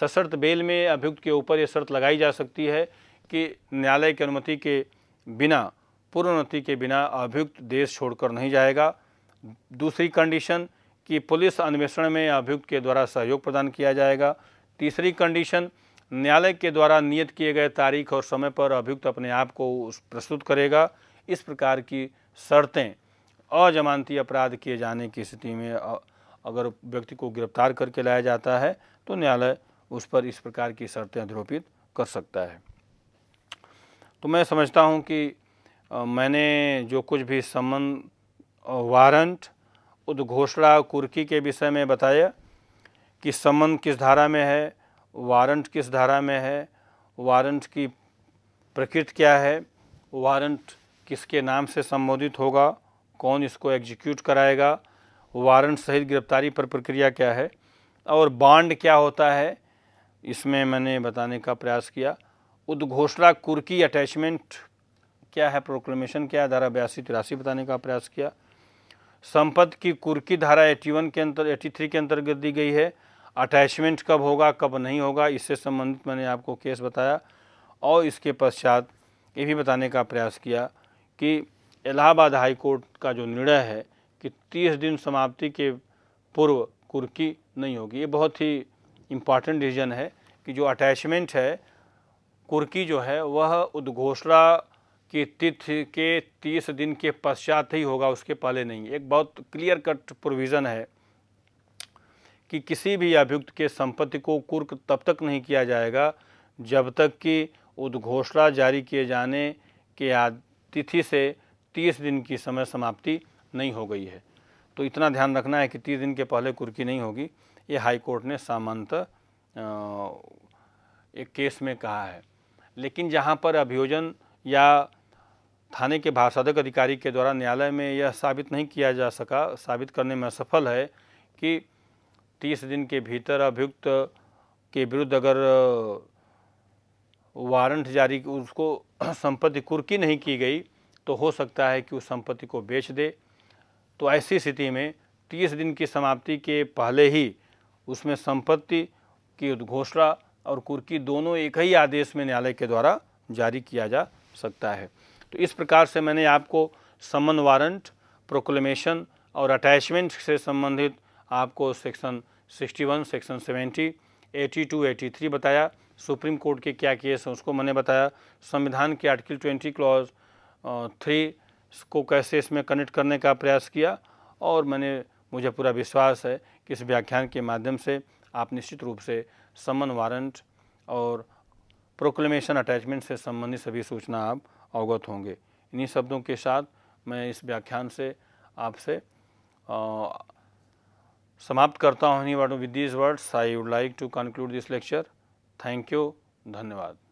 सशर्त बेल में अभियुक्त के ऊपर ये शर्त लगाई जा सकती है कि न्यायालय की अनुमति के बिना पूर्वोन्नति के बिना अभियुक्त देश छोड़कर नहीं जाएगा दूसरी कंडीशन कि पुलिस अन्वेषण में अभियुक्त के द्वारा सहयोग प्रदान किया जाएगा तीसरी कंडीशन न्यायालय के द्वारा नियत किए गए तारीख और समय पर अभियुक्त अपने आप को प्रस्तुत करेगा इस प्रकार की शर्तें अजमानती अपराध किए जाने की स्थिति में अगर व्यक्ति को गिरफ्तार करके लाया जाता है तो न्यायालय उस पर इस प्रकार की शर्तें अध्रोपित कर सकता है तो मैं समझता हूँ कि मैंने जो कुछ भी संबंध वारंट उद्घोषणा कुर्की के विषय में बताया कि संबंध किस धारा में है वारंट किस धारा में है वारंट की प्रकृति क्या है वारंट किसके नाम से संबोधित होगा कौन इसको एग्जीक्यूट कराएगा वारंट सहित गिरफ्तारी पर प्रक्रिया क्या है और बांड क्या होता है इसमें मैंने बताने का प्रयास किया उद्घोषणा कुर्की अटैचमेंट क्या है प्रोक्लेमेशन क्या है धारा बयासी तिरासी बताने का प्रयास किया संपत्ति की कुर्की धारा 81 के अंतर 83 के अंतर्गत दी गई है अटैचमेंट कब होगा कब नहीं होगा इससे संबंधित मैंने आपको केस बताया और इसके पश्चात ये भी बताने का प्रयास किया कि इलाहाबाद हाई कोर्ट का जो निर्णय है कि 30 दिन समाप्ति के पूर्व कुर्की नहीं होगी ये बहुत ही इम्पॉर्टेंट डिसीजन है कि जो अटैचमेंट है कुर्की जो है वह उद्घोषणा की तिथि के तीस दिन के पश्चात ही होगा उसके पहले नहीं एक बहुत क्लियर कट प्रोविज़न है कि किसी भी अभियुक्त के संपत्ति को कुर्क तब तक नहीं किया जाएगा जब तक कि उद्घोषणा जारी किए जाने के तिथि से तीस दिन की समय समाप्ति नहीं हो गई है तो इतना ध्यान रखना है कि तीस दिन के पहले कुर्की नहीं होगी ये हाई कोर्ट ने सामंत एक केस में कहा है लेकिन जहाँ पर अभियोजन या थाने के भाषाधक अधिकारी के द्वारा न्यायालय में यह साबित नहीं किया जा सका साबित करने में असफल है कि तीस दिन के भीतर अभियुक्त के विरुद्ध अगर वारंट जारी उसको *clears throat* संपत्ति कुर्की नहीं की गई तो हो सकता है कि उस संपत्ति को बेच दे तो ऐसी स्थिति में तीस दिन की समाप्ति के पहले ही उसमें संपत्ति की उद्घोषणा और कुर्की दोनों एक ही आदेश में न्यायालय के द्वारा जारी किया जा सकता है तो इस प्रकार से मैंने आपको समन वारंट प्रोक्लेमेशन और अटैचमेंट से संबंधित आपको सेक्शन 61, सेक्शन 70, 82, 83 बताया सुप्रीम कोर्ट के क्या केस हैं उसको मैंने बताया संविधान के आर्टिकल ट्वेंटी क्लॉज थ्री को कैसे इसमें कनेक्ट करने का प्रयास किया और मैंने मुझे पूरा विश्वास है कि इस व्याख्यान के माध्यम से आप निश्चित रूप से समन वारंट और प्रोक्लेमेशन अटैचमेंट से संबंधित सभी सूचना आप अवगत होंगे इन्हीं शब्दों के साथ मैं इस व्याख्यान से आपसे समाप्त करता हूँ इन्हीं word with these words I would like to conclude this lecture thank you धन्यवाद